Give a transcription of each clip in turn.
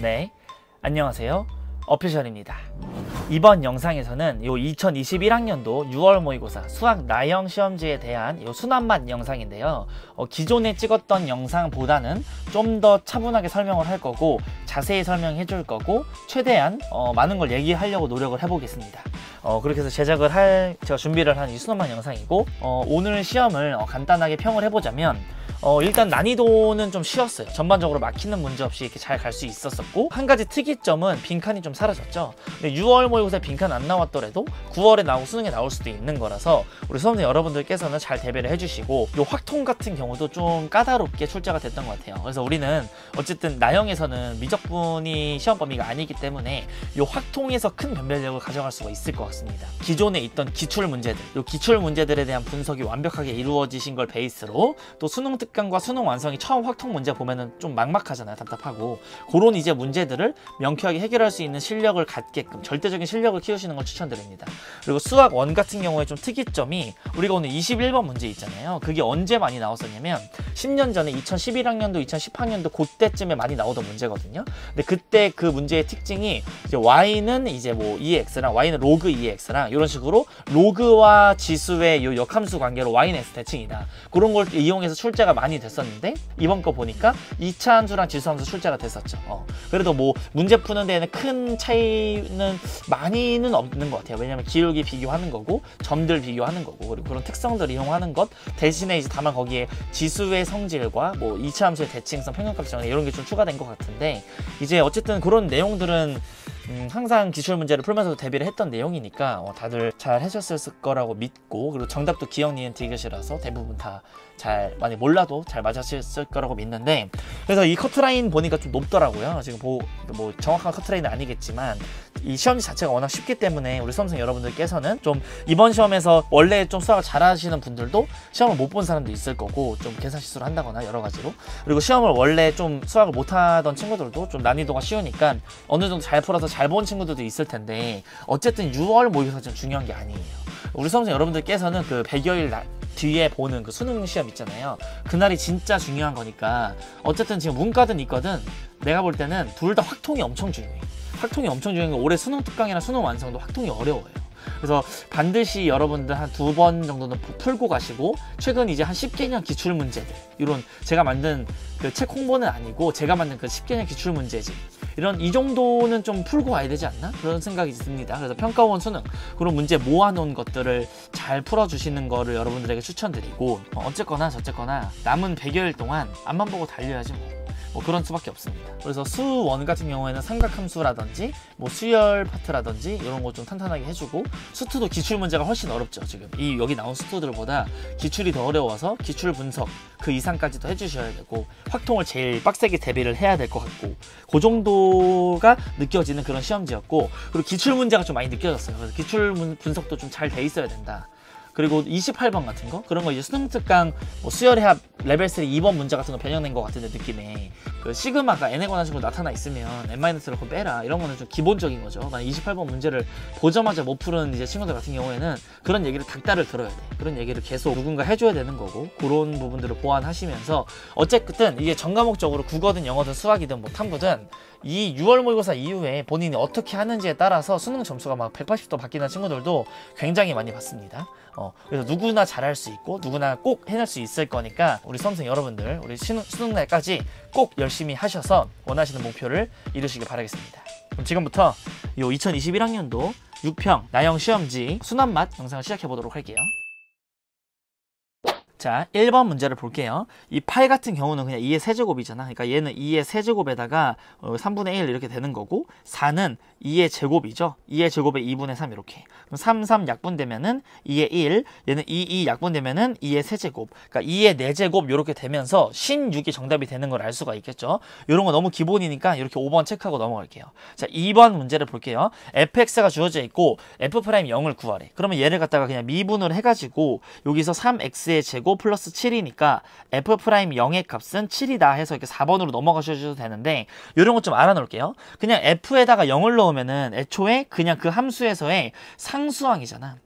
네, 안녕하세요. 어퓨셜입니다 이번 영상에서는 요 2021학년도 6월 모의고사 수학 나형 시험지에 대한 요 순환맛 영상인데요. 어, 기존에 찍었던 영상보다는 좀 더 차분하게 설명을 할 거고 자세히 설명해 줄 거고 최대한 어, 많은 걸 얘기하려고 노력을 해보겠습니다. 어, 그렇게 해서 제작을 할 제가 준비를 한이 순환맛 영상이고 어, 오늘 시험을 어, 간단하게 평을 해보자면 어, 일단 난이도는 좀 쉬웠어요 전반적으로 막히는 문제 없이 이렇게 잘 갈 수 있었었고 한 가지 특이점은 빈칸이 좀 사라졌죠 근데 6월 모의고사에 빈칸 안 나왔더라도 9월에 나오고 수능에 나올 수도 있는 거라서 우리 수험생 여러분들께서는 잘 대비를 해주시고 요 확통 같은 경우도 좀 까다롭게 출제가 됐던 것 같아요 그래서 우리는 어쨌든 나형에서는 미적분이 시험 범위가 아니기 때문에 요 확통에서 큰 변별력을 가져갈 수가 있을 것 같습니다 기존에 있던 기출 문제들 요 기출 문제들에 대한 분석이 완벽하게 이루어지신 걸 베이스로 또 수능 특 습관과 수능 완성이 처음 확통 문제 보면은 좀 막막하잖아요 답답하고 그런 이제 문제들을 명쾌하게 해결할 수 있는 실력을 갖게끔 절대적인 실력을 키우시는 걸 추천드립니다 그리고 수학 1 같은 경우에 좀 특이점이 우리가 오늘 21번 문제 있잖아요 그게 언제 많이 나왔었냐면 10년 전에 2011학년도 2010학년도 그때쯤에 많이 나오던 문제거든요 근데 그때 그 문제의 특징이 이제 y는 이제 뭐 ex랑 y는 로그 ex랑 이런 식으로 로그와 지수의 요 역함수 관계로 y는 s 대칭이다 그런 걸 이용해서 출제가 많이 됐었는데 이번 거 보니까 2차 함수랑 지수 함수 출제가 됐었죠 어. 그래도 뭐 문제 푸는 데는 큰 차이는 많이는 없는 것 같아요 왜냐면 기울기 비교하는 거고 점들 비교하는 거고 그리고 그런 특성들 이용하는 것 대신에 이제 다만 거기에 지수의 성질과 뭐 2차 함수의 대칭성 평균값 정의 이런 게 좀 추가된 것 같은데 이제 어쨌든 그런 내용들은 음, 항상 기출 문제를 풀면서도 대비를 했던 내용이니까 어, 다들 잘 하셨을 거라고 믿고 그리고 정답도 기억 니은 디귿이라서 대부분 다잘 많이 몰라도 잘 맞았을 거라고 믿는데 그래서 이 커트라인 보니까 좀 높더라고요 지금 보, 뭐 정확한 커트라인은 아니겠지만 이 시험 자체가 워낙 쉽기 때문에 우리 수험생 여러분들께서는 좀 이번 시험에서 원래 좀 수학을 잘하시는 분들도 시험을 못 본 사람도 있을 거고 좀 계산 실수를 한다거나 여러 가지로 그리고 시험을 원래 좀 수학을 못하던 친구들도 좀 난이도가 쉬우니까 어느 정도 잘 풀어서 잘 본 친구들도 있을 텐데 어쨌든 6월 모의고사 좀 중요한 게 아니에요 우리 수험생 여러분들께서는 그 100여일 날 뒤에 보는 그 수능 시험 있잖아요. 그날이 진짜 중요한 거니까 어쨌든 지금 문과든 이과든 내가 볼 때는 둘 다 확통이 엄청 중요해. 확통이 엄청 중요한 게 올해 수능 특강이나 수능 완성도 확통이 어려워요. 그래서 반드시 여러분들 한 두 번 정도는 풀고 가시고 최근 이제 한 10개년 기출 문제들 이런 제가 만든 그 책 홍보는 아니고 제가 만든 그 10개년 기출 문제집 이런 이 정도는 좀 풀고 와야 되지 않나 그런 생각이 듭니다. 그래서 평가원 수능 그런 문제 모아놓은 것들을 잘 풀어주시는 거를 여러분들에게 추천드리고 뭐 어쨌거나 저쨌거나 남은 100일 동안 앞만 보고 달려야지 뭐. 뭐 그런 수밖에 없습니다 그래서 수원 같은 경우에는 삼각함수라든지 뭐 수열 파트라든지 이런 거 좀 탄탄하게 해주고 수트도 기출 문제가 훨씬 어렵죠 지금 이 여기 나온 수트들보다 기출이 더 어려워서 기출 분석 그 이상까지도 해주셔야 되고 확통을 제일 빡세게 대비를 해야 될 것 같고 그 정도가 느껴지는 그런 시험지였고 그리고 기출 문제가 좀 많이 느껴졌어요 그래서 기출 문, 분석도 좀 잘 돼 있어야 된다 그리고 28번 같은 거 그런 거 이제 수능 특강 뭐 수열해합 레벨 3 2번 문제 같은 거 변형된 것 같은데 느낌에 그 시그마가 n에 관한 식으로 나타나 있으면 n-를 그 빼라 이런 거는 좀 기본적인 거죠 만 28번 문제를 보자마자 못 푸는 이제 친구들 같은 경우에는 그런 얘기를 닥달을 들어야 돼 그런 얘기를 계속 누군가 해줘야 되는 거고 그런 부분들을 보완하시면서 어쨌든 이게 전과목적으로 국어든 영어든 수학이든 뭐 탐구든 이 6월 모의고사 이후에 본인이 어떻게 하는지에 따라서 수능 점수가 막 180도 바뀌는 친구들도 굉장히 많이 봤습니다. 어, 그래서 누구나 잘할 수 있고 누구나 꼭 해낼 수 있을 거니까 우리 수험생 여러분들 우리 수능, 수능날까지 꼭 열심히 하셔서 원하시는 목표를 이루시길 바라겠습니다. 그럼 지금부터 이 2021학년도 6평 나영 시험지 순환맛 영상을 시작해 보도록 할게요. 자, 1번 문제를 볼게요. 이 파이 같은 경우는 그냥 2의 세제곱이잖아. 그러니까 얘는 2의 세제곱에다가 3분의 어, 1 이렇게 되는 거고 4는 2의 제곱이죠. 2의 제곱에 2분의 3 이렇게. 그럼 3, 3 약분되면은 2의 1, 얘는 2, 2 약분되면은 2의 3제곱 그러니까 2의 4제곱 이렇게 되면서 16이 정답이 되는 걸 알 수가 있겠죠. 이런 거 너무 기본이니까 이렇게 5번 체크하고 넘어갈게요. 자, 2번 문제를 볼게요. fx가 주어져 있고 f 프 0을 구하래. 그러면 얘를 갖다가 그냥 미분으로 해가지고 여기서 3x의 제곱 플러스 7이니까 f 프 0의 값은 7이다 해서 이렇게 4번으로 넘어가셔도 되는데 이런 것 좀 알아놓을게요. 그냥 f에다가 0을 넣어 나오면은 애초에 그냥 그 함수에서의 상수항이잖아.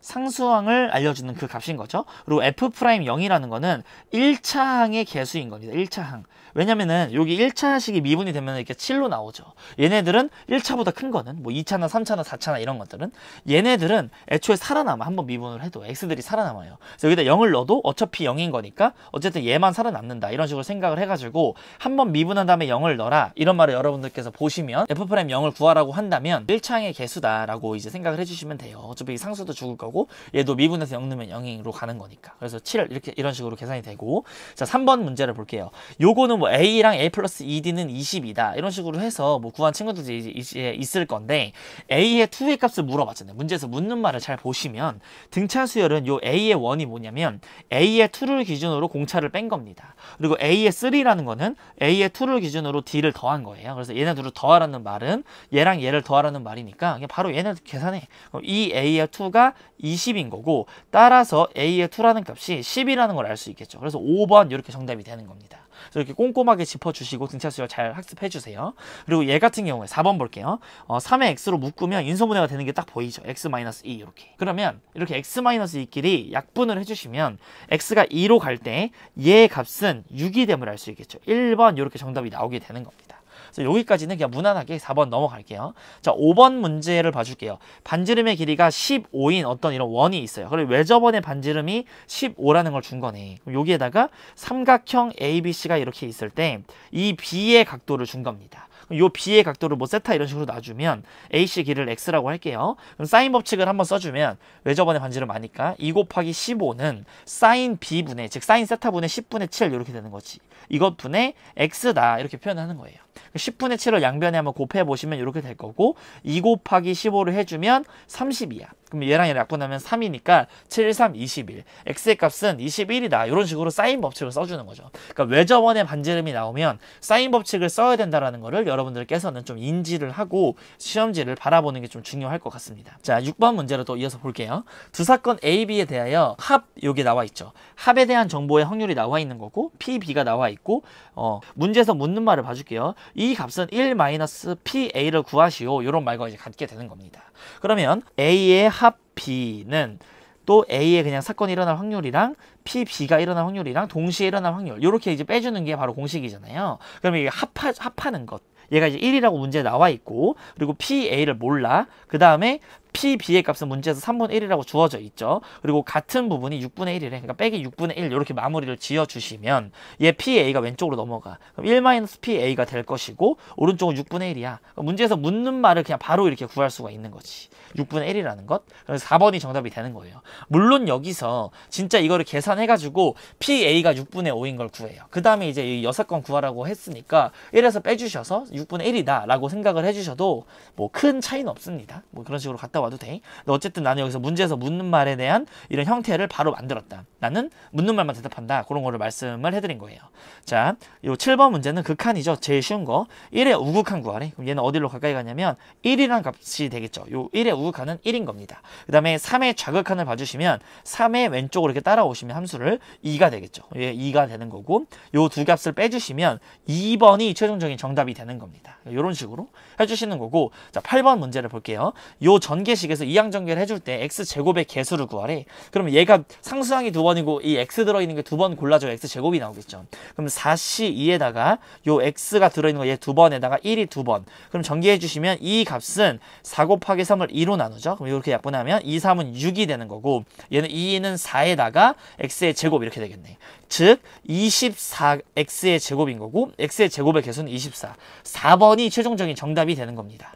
상수항을 알려주는 그 값인 거죠. 그리고 f 프라임 0이라는 거는 1차 항의 개수인 겁니다. 1차 항. 왜냐면은 여기 1차식이 미분이 되면 이렇게 7로 나오죠. 얘네들은 1차보다 큰 거는 뭐 2차나 3차나 4차나 이런 것들은 얘네들은 애초에 살아남아 한번 미분을 해도 x들이 살아남아요. 그래서 여기다 0을 넣어도 어차피 0인 거니까 어쨌든 얘만 살아남는다 이런 식으로 생각을 해가지고 한번 미분한 다음에 0을 넣어라 이런 말을 여러분들께서 보시면 f 프라임 0을 구하라고 한다면 1창의 개수다라고 이제 생각을 해주시면 돼요. 어차피 상수도 죽을 거고 얘도 미분해서 0 넣으면 0으로 가는 거니까. 그래서 7 이렇게 이런 식으로 계산이 되고 자 3번 문제를 볼게요. 요거는 뭐 A랑 A 플러스 2D는 20이다. 이런 식으로 해서 뭐 구한 친구들도 이제, 이제 있을 건데 A의 2의 값을 물어봤잖아요. 문제에서 묻는 말을 잘 보시면 등차 수열은 요 A의 원이 뭐냐면 A의 2를 기준으로 공차를 뺀 겁니다. 그리고 A의 3라는 거는 A의 2를 기준으로 D를 더한 거예요. 그래서 얘네 들을 더하라는 말은 얘랑 얘를 더하라는 말이니까 그냥 바로 얘네 들 계산해. 이 A의 2가 20인 거고 따라서 A의 2라는 값이 10이라는 걸 알 수 있겠죠. 그래서 5번 이렇게 정답이 되는 겁니다. 이렇게 꼼꼼하게 짚어주시고 등차수열 잘 학습해주세요. 그리고 얘 같은 경우에 4번 볼게요. 어, 3의 x로 묶으면 인수분해가 되는 게 딱 보이죠. x-2 이렇게. 그러면 이렇게 x-2끼리 약분을 해주시면 x가 2로 갈 때 얘 값은 6이 됨을 알 수 있겠죠. 1번 이렇게 정답이 나오게 되는 겁니다. 그 여기까지는 그냥 무난하게 4번 넘어갈게요. 자, 5번 문제를 봐줄게요. 반지름의 길이가 15인 어떤 이런 원이 있어요. 그리고 외접원의 반지름이 15라는 걸 준 거네. 그럼 여기에다가 삼각형 ABC가 이렇게 있을 때 이 B의 각도를 준 겁니다. 이 B의 각도를 뭐 세타 이런 식으로 놔주면 AC 길을 X라고 할게요. 그럼 사인 법칙을 한번 써주면 외접원의 반지름 아니까 2 곱하기 15는 사인 B분의 즉 사인 세타분의 10분의 7 이렇게 되는 거지. 이것분의 X다 이렇게 표현하는 거예요. 10분의 7을 양변에 한번 곱해 보시면 이렇게 될 거고 2 곱하기 15를 해주면 3 2야 그럼 얘랑 얘랑 약분하면 3이니까 7, 3, 21. x의 값은 21이다. 이런 식으로 사인 법칙을 써주는 거죠. 그러니까 외접원의 반지름이 나오면 사인 법칙을 써야 된다라는 거를 여러분들께서는 좀 인지를 하고 시험지를 바라보는 게 좀 중요할 것 같습니다. 자, 6번 문제로 또 이어서 볼게요. 두 사건 A, B에 대하여 합 여기 나와 있죠. 합에 대한 정보의 확률이 나와 있는 거고 P, B가 나와 있고 어, 문제에서 묻는 말을 봐줄게요. 이 값은 1-pa를 구하시오 이런 말과 이제 같게 되는 겁니다. 그러면 a의 합 b는 또 A에 그냥 사건이 일어날 확률이랑 P, B가 일어날 확률이랑 동시에 일어날 확률 이렇게 이제 빼주는 게 바로 공식이잖아요. 그러면 이게 합하, 합하는 것 얘가 이제 1이라고 문제에 나와 있고 그리고 P, A를 몰라 그 다음에 PB의 값은 문제에서 3분의 1이라고 주어져 있죠. 그리고 같은 부분이 6분의 1이래. 그러니까 빼기 6분의 1 이렇게 마무리를 지어주시면 얘 PA가 왼쪽으로 넘어가. 그럼 1-PA가 될 것이고 오른쪽은 6분의 1이야. 문제에서 묻는 말을 그냥 바로 이렇게 구할 수가 있는 거지. 6분의 1이라는 것. 그래서 4번이 정답이 되는 거예요. 물론 여기서 진짜 이거를 계산해가지고 PA가 6분의 5인 걸 구해요. 그 다음에 이제 이 6건 구하라고 했으니까 1에서 빼주셔서 6분의 1이다 라고 생각을 해주셔도 뭐 큰 차이는 없습니다. 뭐 그런 식으로 갔다 와도 돼. 근데 어쨌든 나는 여기서 문제에서 묻는 말에 대한 이런 형태를 바로 만들었다. 나는 묻는 말만 대답한다. 그런 거를 말씀을 해드린 거예요. 자, 요 7번 문제는 극한이죠. 제일 쉬운 거. 1의 우극한 구하래. 그럼 얘는 어디로 가까이 가냐면 1이란 값이 되겠죠. 요 1의 우극한은 1인 겁니다. 그 다음에 3의 좌극한을 봐주시면 3의 왼쪽으로 이렇게 따라오시면 함수를 2가 되겠죠. 예, 2가 되는 거고 요 두 값을 빼주시면 2번이 최종적인 정답이 되는 겁니다. 요런 식으로 해주시는 거고 자 8번 문제를 볼게요. 요 전개 관계식에서 이항정개를 해줄 때 x 제곱의 개수를 구하래. 그러면 얘가 상수항이 두 번이고 이 x 들어있는 게 두 번 골라줘야 x 제곱이 나오겠죠. 그럼 4c2에다가 요 x가 들어있는 거 얘 두 번에다가 1이 두 번. 그럼 전개해 주시면 이 값은 4 곱하기 3을 2로 나누죠. 그럼 이렇게 약분하면 2, 3은 6이 되는 거고 얘는 2는 4에다가 x의 제곱 이렇게 되겠네. 즉 24x의 제곱인 거고 x의 제곱의 개수는 24. 4번이 최종적인 정답이 되는 겁니다.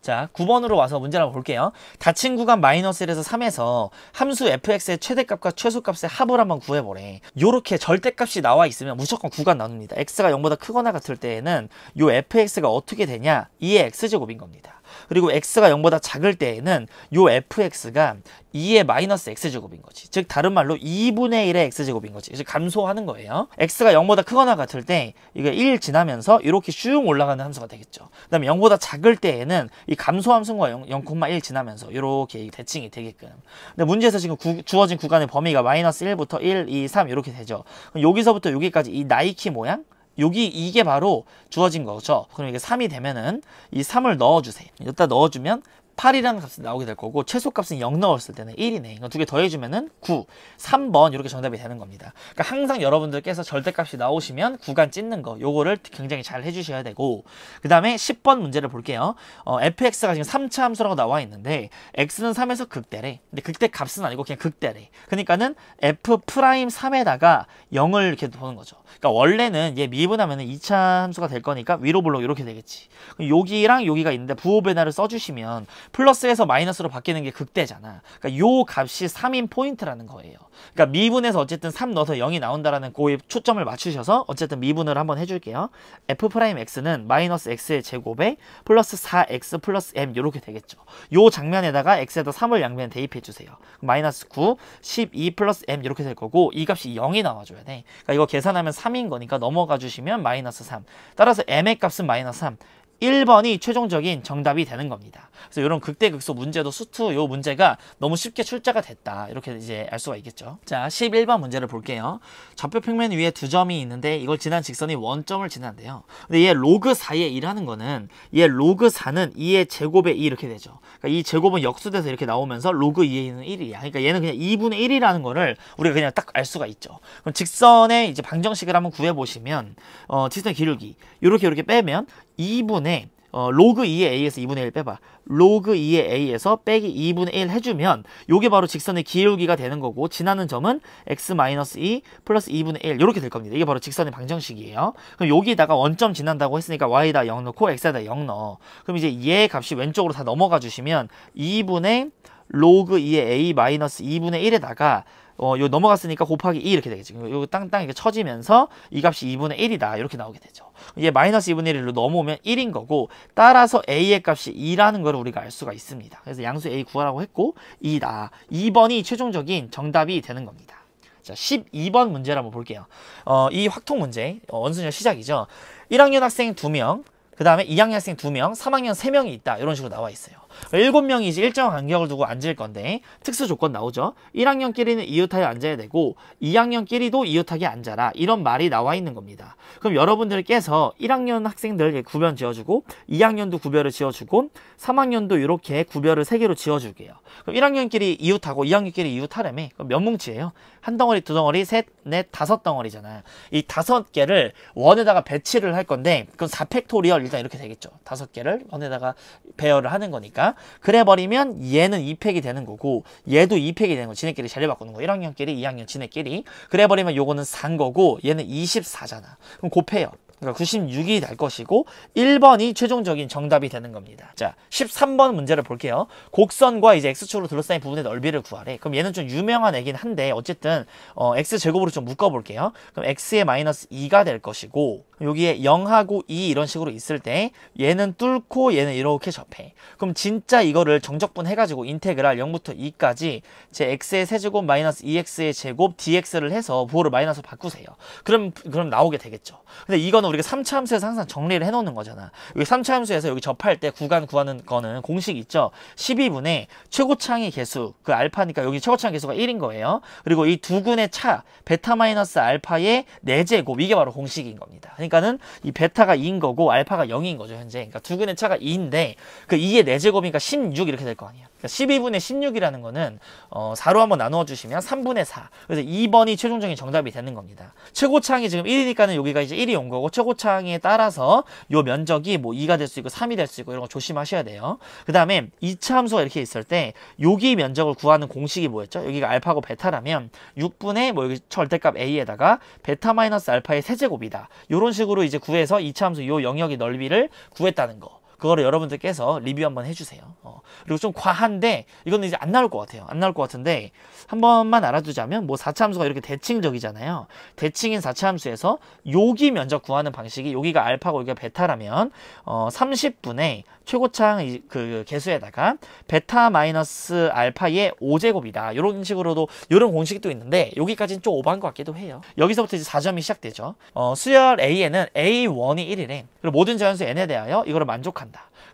자, 9번으로 와서 문제를 한 볼게요. 닫힌 구간 마이너스 1에서 3에서 함수 fx의 최대값과 최소값의 합을 한번 구해보래. 요렇게 절대값이 나와 있으면 무조건 구간 나눕니다. x가 0보다 크거나 같을 때에는 요 fx가 어떻게 되냐? 이에 x제곱인 겁니다. 그리고 x가 0보다 작을 때에는 요 fx가 2의 마이너스 x제곱인 거지. 즉 다른 말로 2분의 1의 x제곱인 거지. 이제 감소하는 거예요. x가 0보다 크거나 같을 때 이게 1 지나면서 이렇게 슝 올라가는 함수가 되겠죠. 그 다음에 0보다 작을 때에는 이 감소 함수가 0,1 지나면서 이렇게 대칭이 되게끔. 근데 문제에서 지금 구, 주어진 구간의 범위가 마이너스 1부터 1, 2, 3 이렇게 되죠. 그럼 여기서부터 여기까지 이 나이키 모양 여기 이게 바로 주어진 거죠. 그럼 이게 3이 되면은 이 3을 넣어주세요. 여기다 넣어주면 8이라는 값이 나오게 될 거고 최소값은 0 넣었을 때는 1이네. 이거 두 개 더해주면은 9, 3번 이렇게 정답이 되는 겁니다. 그러니까 항상 여러분들께서 절대값이 나오시면 구간 찢는 거 요거를 굉장히 잘 해주셔야 되고 그 다음에 10번 문제를 볼게요. 어, fx가 지금 3차 함수라고 나와 있는데 x는 3에서 극대래. 근데 극대 값은 아니고 그냥 극대래. 그러니까는 f 프라임 3에다가 0을 이렇게 보는 거죠. 그러니까 원래는 얘 미분하면 2차 함수가 될 거니까 위로 블록 이렇게 되겠지. 여기랑 여기가 있는데 부호 변화를 써주시면 플러스에서 마이너스로 바뀌는 게 극대잖아. 그러니까 요 값이 3인 포인트라는 거예요. 그러니까 미분에서 어쨌든 3 넣어서 0이 나온다라는 고에 초점을 맞추셔서 어쨌든 미분을 한번 해줄게요. f'x는 마이너스 x의 제곱에 플러스 4x 플러스 m 이렇게 되겠죠. 요 장면에다가 x에다 3을 양면 대입해주세요. 마이너스 9, 12 플러스 m 이렇게 될 거고 이 값이 0이 나와줘야 돼. 그러니까 이거 계산하면 3인 거니까 넘어가 주시면 마이너스 3. 따라서 m의 값은 마이너스 3. 1번이 최종적인 정답이 되는 겁니다. 그래서 이런 극대 극소 문제도 수투 요 문제가 너무 쉽게 출제가 됐다. 이렇게 이제 알 수가 있겠죠. 자, 11번 문제를 볼게요. 좌표 평면 위에 두 점이 있는데 이걸 지난 직선이 원점을 지난대요. 근데 얘 로그 4에 2라는 거는 얘 로그 4는 2의 제곱에 2 이렇게 되죠. 그러니까 이 제곱은 역수돼서 이렇게 나오면서 로그 2에 2는 1이야. 그러니까 얘는 그냥 2분의 1이라는 거를 우리가 그냥 딱 알 수가 있죠. 그럼 직선의 이제 방정식을 한번 구해 보시면 어, 직선 기울기 이렇게 이렇게 빼면 2분의 어, 로그 2의 a에서 2분의 1 빼봐. 로그 2의 a에서 빼기 2분의 1 해주면 요게 바로 직선의 기울기가 되는 거고 지나는 점은 x-2 플러스 2분의 1 이렇게 될 겁니다. 이게 바로 직선의 방정식이에요. 그럼 여기다가 원점 지난다고 했으니까 y다 0 넣고 x다 0 넣어. 그럼 이제 얘 값이 왼쪽으로 다 넘어가 주시면 2분의 로그 2의 a 마이너스 2분의 1에다가 어, 요 넘어갔으니까 곱하기 2 이렇게 되겠지. 요 땅땅 이렇게 쳐지면서 이 값이 2분의 1이다. 이렇게 나오게 되죠. 이게 마이너스 2분의 1로 넘어오면 1인 거고 따라서 A의 값이 2라는 걸 우리가 알 수가 있습니다. 그래서 양수 A 구하라고 했고 2다. 2번이 최종적인 정답이 되는 겁니다. 자, 12번 문제를 한번 볼게요. 어, 이 확통 문제, 어, 원순열 시작이죠. 1학년 학생 2명, 그 다음에 2학년 학생 2명, 3학년 3명이 있다. 이런 식으로 나와 있어요. 일곱 명이 일정 간격을 두고 앉을 건데 특수 조건 나오죠. 1학년끼리는 이웃하여 앉아야 되고 2학년끼리도 이웃하게 앉아라 이런 말이 나와 있는 겁니다. 그럼 여러분들께서 1학년 학생들 에게 구별 지어주고 2학년도 구별을 지어주고 3학년도 이렇게 구별을 세 개로 지어줄게요. 그럼 1학년끼리 이웃하고 2학년끼리 이웃하려면 몇 뭉치예요? 한 덩어리, 두 덩어리, 셋, 넷, 다섯 덩어리잖아요. 이 다섯 개를 원에다가 배치를 할 건데 그럼 4팩토리얼 일단 이렇게 되겠죠. 다섯 개를 원에다가 배열을 하는 거니까 그래버리면 얘는 2팩이 되는 거고 얘도 2팩이 되는 거 지네끼리 자리 바꾸는 거 1학년끼리 2학년 지네끼리 그래버리면 요거는 4 거고 얘는 24잖아. 그럼 곱해요. 그러니까 96이 될 것이고 1번이 최종적인 정답이 되는 겁니다. 자, 13번 문제를 볼게요. 곡선과 이제 x축으로 둘러싸인 부분의 넓이를 구하래. 그럼 얘는 좀 유명한 애긴 한데 어쨌든 어, x제곱으로 좀 묶어볼게요. 그럼 x의 마이너스 2가 될 것이고 여기에 0하고 2 이런 식으로 있을 때 얘는 뚫고 얘는 이렇게 접해. 그럼 진짜 이거를 정적분 해가지고 인테그랄 0부터 2까지 제 x의 세제곱 마이너스 2x의 제곱 dx를 해서 부호를 마이너스로 바꾸세요. 그럼 그럼 나오게 되겠죠. 근데 이거는 우리가 3차 함수에서 항상 정리를 해놓는 거잖아. 여기 3차 함수에서 여기 접할 때 구간 구하는 거는 공식 있죠. 12분의 최고창의 개수 그 알파니까 여기 최고창 의 개수가 1인 거예요. 그리고 이 두 군의 차 베타 마이너스 알파의 4제곱 이게 바로 공식인 겁니다. 그러니까 그러니까는 이 베타가 2인 거고 알파가 0인 거죠, 현재. 그러니까 두 근의 차가 2인데 그 2의 4제곱이니까 16 이렇게 될 거 아니에요. 그러니까 12분의 16이라는 거는 어, 4로 한번 나누어 주시면 3분의 4. 그래서 2번이 최종적인 정답이 되는 겁니다. 최고차항이 지금 1이니까는 여기가 이제 1이 온 거고 최고차항에 따라서 요 면적이 뭐 2가 될 수 있고 3이 될 수 있고 이런 거 조심하셔야 돼요. 그 다음에 2차 함수가 이렇게 있을 때 여기 면적을 구하는 공식이 뭐였죠? 여기가 알파고 베타라면 6분의 뭐 여기 절대값 A에다가 베타 마이너스 알파의 세제곱이다. 요런 식으로 이제 구해서 이차 함수 요 영역의 넓이를 구했다는 거. 그거를 여러분들께서 리뷰 한번 해주세요. 어, 그리고 좀 과한데 이거는 이제 안 나올 것 같아요. 안 나올 것 같은데 한 번만 알아두자면 뭐 4차 함수가 이렇게 대칭적이잖아요. 대칭인 4차 함수에서 여기 면적 구하는 방식이 여기가 알파고 여기가 베타라면 어, 30분의 최고창 그 개수에다가 베타 마이너스 알파의 5제곱이다. 이런 식으로도 이런 공식이 또 있는데 여기까지는 좀 오버한 것 같기도 해요. 여기서부터 이제 4점이 시작되죠. 어, 수열 A에는 A1이 1이래. 그리고 모든 자연수 N에 대하여 이거를 만족한다.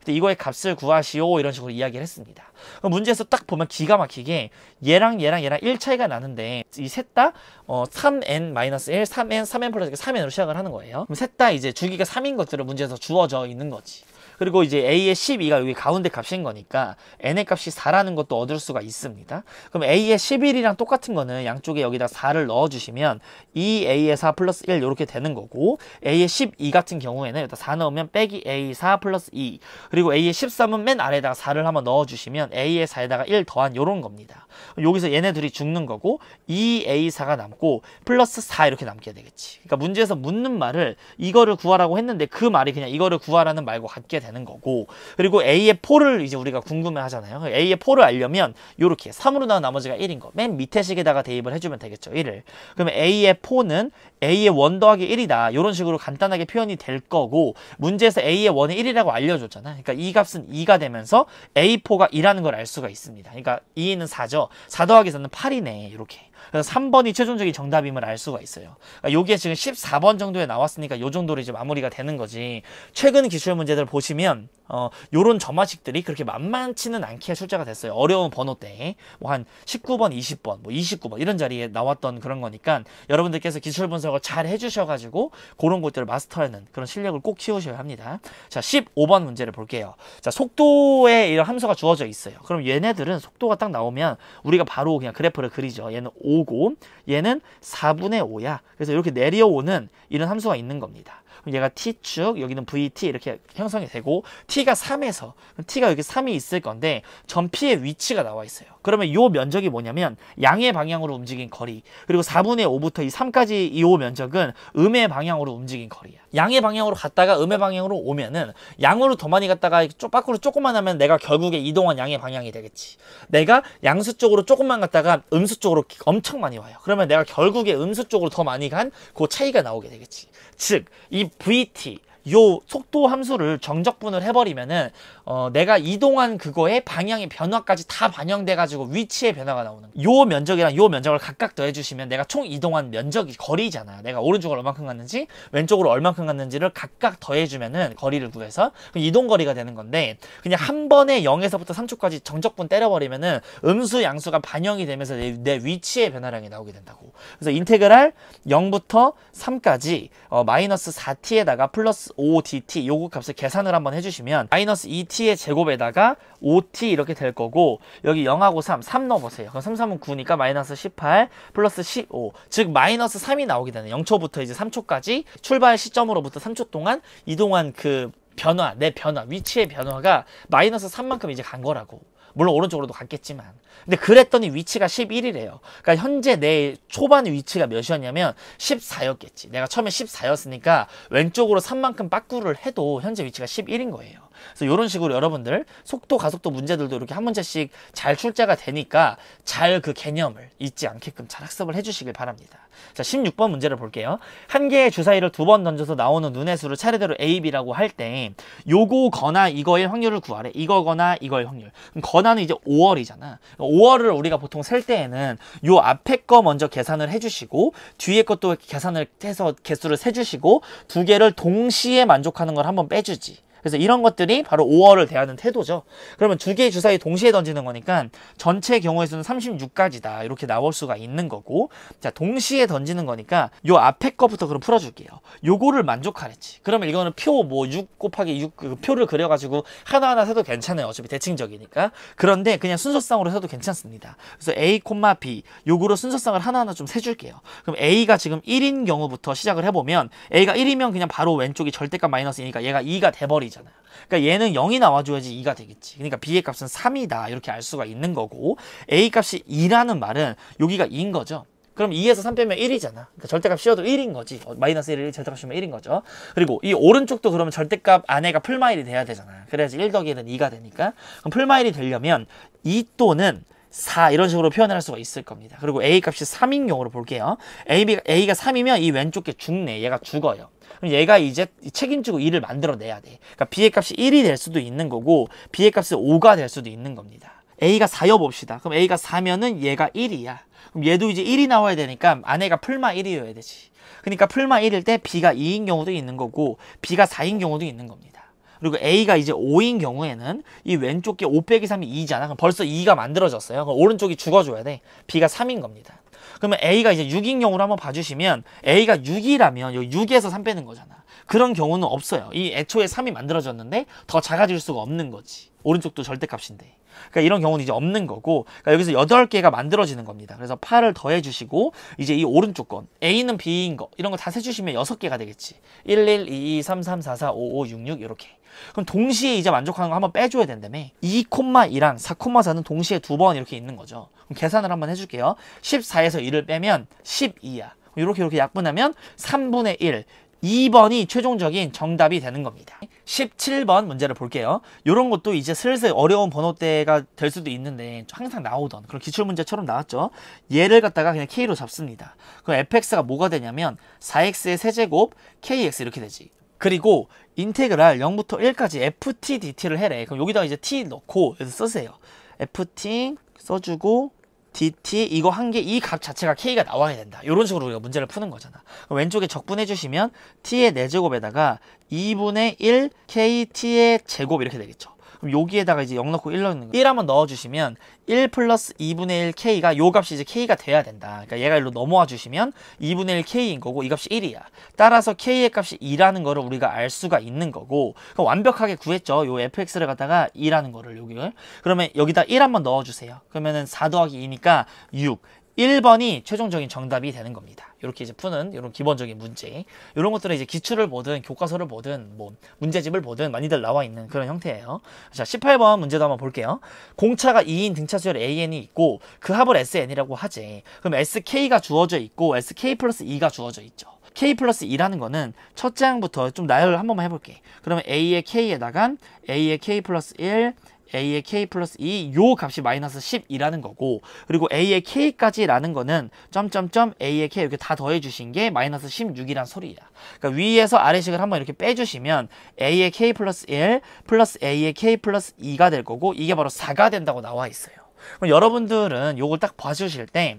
근데 이거의 값을 구하시오 이런 식으로 이야기를 했습니다. 문제에서 딱 보면 기가 막히게 얘랑 얘랑 얘랑 1차이가 나는데 이 셋다 어, 3n-1, 3n, 3n 플러스 3n으로 시작을 하는 거예요. 셋 다 이제 주기가 3인 것들을 문제에서 주어져 있는 거지. 그리고 이제 A의 12가 여기 가운데 값인 거니까 N의 값이 4라는 것도 얻을 수가 있습니다. 그럼 A의 11이랑 똑같은 거는 양쪽에 여기다 4를 넣어주시면 2A의 4 플러스 1 이렇게 되는 거고 A의 12 같은 경우에는 여기다 4 넣으면 빼기 A 4 플러스 2 그리고 A의 13은 맨 아래에다가 4를 한번 넣어주시면 A의 4에다가 1 더한 요런 겁니다. 여기서 얘네들이 죽는 거고 2A4가 남고 플러스 4 이렇게 남게 되겠지. 그러니까 문제에서 묻는 말을 이거를 구하라고 했는데 그 말이 그냥 이거를 구하라는 말과 같게 되는 거고 그리고 A의 4를 이제 우리가 궁금해 하잖아요. A의 4를 알려면 이렇게 3으로 나온 나머지가 1인 거. 맨 밑에 식에다가 대입을 해주면 되겠죠. 1을. 그러면 A의 4는 A의 1 더하기 1이다. 이런 식으로 간단하게 표현이 될 거고 문제에서 A의 1이 1이라고 알려줬잖아요. 그러니까 이 값은 2가 되면서 A4가 2라는 걸 알 수가 있습니다. 그러니까 2는 4죠. 4 더하기 4는 8이네. 이렇게. 그래서 3번이 최종적인 정답임을 알 수가 있어요. 그러니까 요게 지금 14번 정도에 나왔으니까 요 정도로 이제 마무리가 되는 거지. 최근 기출 문제들 보시면 어, 요런 점화식들이 그렇게 만만치는 않게 출제가 됐어요. 어려운 번호 때. 뭐 한 19번, 20번, 뭐 29번 뭐 이런 자리에 나왔던 그런 거니까 여러분들께서 기출 분석을 잘 해주셔가지고 그런 것들을 마스터하는 그런 실력을 꼭 키우셔야 합니다. 자, 15번 문제를 볼게요. 자, 속도에 이런 함수가 주어져 있어요. 그럼 얘네들은 속도가 딱 나오면 우리가 바로 그냥 그래프를 그리죠. 얘는 5 5고 얘는 4분의 5야. 그래서 이렇게 내려오는 이런 함수가 있는 겁니다. 얘가 t축, 여기는 vt 이렇게 형성이 되고 t가 3에서 t가 여기 3이 있을 건데 전피의 위치가 나와 있어요. 그러면 요 면적이 뭐냐면 양의 방향으로 움직인 거리 그리고 4분의 5부터 이 3까지 이오 면적은 음의 방향으로 움직인 거리야. 양의 방향으로 갔다가 음의 방향으로 오면은 양으로 더 많이 갔다가 쪽 밖으로 조금만 하면 내가 결국에 이동한 양의 방향이 되겠지. 내가 양수 쪽으로 조금만 갔다가 음수 쪽으로 엄청 많이 와요. 그러면 내가 결국에 음수 쪽으로 더 많이 간 그 차이가 나오게 되겠지. 즉 이 VT 요 속도 함수를 정적분을 해버리면은 어, 내가 이동한 그거의 방향의 변화까지 다 반영돼 가지고 위치의 변화가 나오는 요 면적이랑 요 면적을 각각 더해주시면 내가 총 이동한 면적이 거리잖아 요 내가 오른쪽으로 얼만큼 갔는지 왼쪽으로 얼만큼 갔는지를 각각 더해주면은 거리를 구해서 이동 거리가 되는 건데 그냥 한 번에 0에서부터 3초까지 정적분 때려버리면은 음수 양수가 반영이 되면서 내, 내 위치의 변화량이 나오게 된다고 그래서 인테그랄 0부터 3까지 어, 마이너스 4t에다가 플러스 o t t 요거 값을 계산을 한번 해주시면 마이너스 2t의 e 제곱에다가 5t 이렇게 될 거고 여기 0하고 3, 3 넣어보세요. 그럼 3, 3은 9니까 마이너스 18 플러스 15 즉 마이너스 3이 나오게 되는 0초부터 이제 3초까지 출발 시점으로부터 3초 동안 이동한 그 변화, 내 변화, 위치의 변화가 마이너스 3만큼 이제 간 거라고 물론 오른쪽으로도 갔겠지만 근데 그랬더니 위치가 11이래요 그러니까 현재 내 초반 위치가 몇이었냐면 14였겠지 내가 처음에 14였으니까 왼쪽으로 3만큼 빠꾸를 해도 현재 위치가 11인 거예요 그래서 이런 식으로 여러분들 속도 가속도 문제들도 이렇게 한 문제씩 잘 출제가 되니까 잘 그 개념을 잊지 않게끔 잘 학습을 해주시길 바랍니다. 자 16번 문제를 볼게요. 한 개의 주사위를 두 번 던져서 나오는 눈의 수를 차례대로 A, B라고 할 때 요거거나 이거의 확률을 구하래. 이거거나 이거의 확률. 그럼 거나는 이제 5월이잖아. 5월을 우리가 보통 셀 때에는 요 앞에 거 먼저 계산을 해주시고 뒤에 것도 계산을 해서 개수를 세주시고 두 개를 동시에 만족하는 걸 한번 빼주지. 그래서 이런 것들이 바로 5월을 대하는 태도죠. 그러면 두 개의 주사위 동시에 던지는 거니까 전체 경우에서는 36가지다. 이렇게 나올 수가 있는 거고 자 동시에 던지는 거니까 요 앞에 거부터 그럼 풀어줄게요. 요거를 만족하랬지. 그러면 이거는 표 뭐6 곱하기 6그 표를 그려가지고 하나하나 세도 괜찮아요. 어차피 대칭적이니까. 그런데 그냥 순서상으로 세도 괜찮습니다. 그래서 A, B 요거로 순서상을 하나하나 좀 세줄게요. 그럼 A가 지금 1인 경우부터 시작을 해보면 A가 1이면 그냥 바로 왼쪽이 절대값 마이너스 이니까 얘가 2가 돼버리죠. 0잖아요 그러니까 얘는 0이 나와줘야지 2가 되겠지. 그러니까 B의 값은 3이다 이렇게 알 수가 있는 거고 A 값이 2라는 말은 여기가 2인 거죠. 그럼 2에서 3 빼면 1이잖아. 그러니까 절대값 씌워도 1인 거지. 어, 마이너스 1을 절대값 씌우면 1인 거죠. 그리고 이 오른쪽도 그러면 절대값 안에가 풀마일이 돼야 되잖아. 그래야지 1 더기 하 1은 2가 되니까. 그럼 풀마일이 되려면 2 또는 4 이런 식으로 표현할 수가 있을 겁니다. 그리고 A 값이 3인 경우로 볼게요. A, A가 3이면 이 왼쪽 게 죽네. 얘가 죽어요. 그럼 얘가 이제 책임지고 일을 만들어내야 돼. 그러니까 B의 값이 1이 될 수도 있는 거고 B의 값이 5가 될 수도 있는 겁니다. A가 4여 봅시다. 그럼 A가 4면은 얘가 1이야. 그럼 얘도 이제 1이 나와야 되니까 안에가 풀마 1이어야 되지. 그러니까 풀마 1일 때 B가 2인 경우도 있는 거고 B가 4인 경우도 있는 겁니다. 그리고 A가 이제 5인 경우에는 이 왼쪽 게5 빼기 3이 2잖아. 그럼 벌써 2가 만들어졌어요. 그럼 오른쪽이 죽어줘야 돼. B가 3인 겁니다. 그러면 A가 이제 6인경우로 한번 봐주시면 A가 6이라면 6에서 3 빼는 거잖아. 그런 경우는 없어요. 이 애초에 3이 만들어졌는데 더 작아질 수가 없는 거지. 오른쪽도 절대값인데. 그러니까 이런 경우는 이제 없는 거고 그러니까 여기서 8개가 만들어지는 겁니다. 그래서 8을 더해주시고 이제 이 오른쪽 건 A는 B인 거 이런 거 다 세주시면 6개가 되겠지. 1, 1, 2, 2, 3, 3, 4, 4, 5, 5, 6, 6 이렇게 그럼 동시에 이제 만족하는 거 한번 빼줘야 된다며 2,1랑 4,4는 동시에 두 번 이렇게 있는 거죠 그럼 계산을 한번 해줄게요 14에서 1을 빼면 12야 이렇게 이렇게 약분하면 3분의 1 2번이 최종적인 정답이 되는 겁니다. 17번 문제를 볼게요. 이런 것도 이제 슬슬 어려운 번호대가 될 수도 있는데 항상 나오던 그런 기출문제처럼 나왔죠. 얘를 갖다가 그냥 K로 잡습니다. 그럼 fx가 뭐가 되냐면 4x의 세제곱 kx 이렇게 되지. 그리고 인테그랄 0부터 1까지 ft dt를 해래. 그럼 여기다가 이제 t 넣고 여기서 쓰세요. ft 써주고 dt 이거 한 개이값 자체가 k가 나와야 된다. 이런 식으로 우리가 문제를 푸는 거잖아. 그럼 왼쪽에 적분해 주시면 t의 4제곱에다가 2분의 1 kt의 제곱 이렇게 되겠죠. 여기에다가 이제 0 넣고 1 넣는 거1 한번 넣어주시면 1 플러스 2분의 1k가 요 값이 이제 k가 돼야 된다. 그러니까 얘가 일로 넘어와 주시면 2분의 1k인 거고 이 값이 1이야. 따라서 k의 값이 2라는 거를 우리가 알 수가 있는 거고 그럼 그러니까 완벽하게 구했죠. 요 fx를 갖다가 2라는 거를 여기를. 그러면 여기다 1 한번 넣어주세요. 그러면은 4 더하기 2니까 6. 1번이 최종적인 정답이 되는 겁니다. 이렇게 이제 푸는 이런 기본적인 문제. 이런 것들은 이제 기출을 보든 교과서를 보든 뭐 문제집을 보든 많이들 나와 있는 그런 형태예요. 자, 18번 문제도 한번 볼게요. 공차가 2인 등차수열 AN이 있고 그 합을 SN이라고 하지. 그럼 SK가 주어져 있고 SK 플러스 2가 주어져 있죠. K 플러스 2라는 거는 첫째 항부터 좀 나열을 한 번만 해볼게. 그러면 A의 K에다간 A의 K 플러스 1, a의 k 플러스 2, e, 요 값이 마이너스 10이라는 거고 그리고 a의 k까지라는 거는 점점점 a의 k 이렇게 다 더해주신 게 마이너스 16이란 소리야. 그러니까 위에서 아래식을 한번 이렇게 빼주시면 a의 k 플러스 1 플러스 a의 k 플러스 2가 될 거고 이게 바로 4가 된다고 나와 있어요. 그럼 여러분들은 요걸 딱 봐주실 때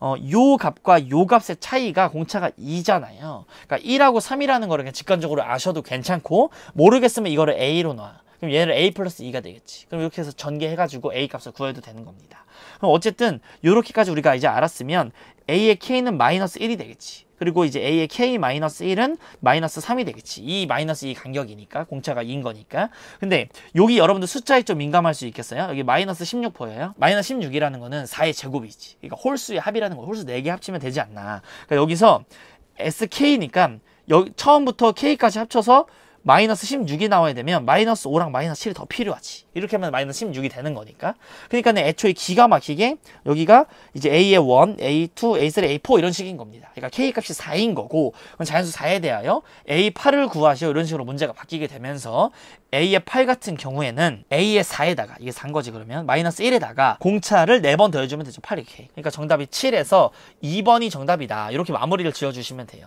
어, 요 값과 요 값의 차이가 공차가 2잖아요. 그러니까 1하고 3이라는 거를 그냥 직관적으로 아셔도 괜찮고 모르겠으면 이거를 A로 놔. 그럼 얘는 a 플러스 2가 되겠지. 그럼 이렇게 해서 전개해가지고 a 값을 구해도 되는 겁니다. 그럼 어쨌든 이렇게까지 우리가 이제 알았으면 a의 k는 마이너스 1이 되겠지. 그리고 이제 a의 k 마이너스 1은 마이너스 3이 되겠지. 이 e 마이너스 2 e 간격이니까 공차가 2인 거니까. 근데 여기 여러분들 숫자에 좀 민감할 수 있겠어요? 여기 마이너스 16 보여요? 마이너스 16이라는 거는 4의 제곱이지. 그러니까 홀수의 합이라는 거 홀수 4개 합치면 되지 않나. 그러니까 여기서 sk니까 여, 처음부터 k까지 합쳐서 마이너스 16이 나와야 되면 마이너스 5랑 마이너스 7이 더 필요하지. 이렇게 하면 마이너스 16이 되는 거니까. 그러니까 애초에 기가 막히게 여기가 이제 A의 1, A2, A3, A4 이런 식인 겁니다. 그러니까 K값이 4인 거고 그럼 자연수 4에 대하여 A8을 구하시오 이런 식으로 문제가 바뀌게 되면서 A의 8 같은 경우에는 A의 4에다가 이게 3 거지 그러면 마이너스 1에다가 공차를 4번 더해주면 되죠. 8이렇게. 그러니까 정답이 7에서 2번이 정답이다. 이렇게 마무리를 지어주시면 돼요.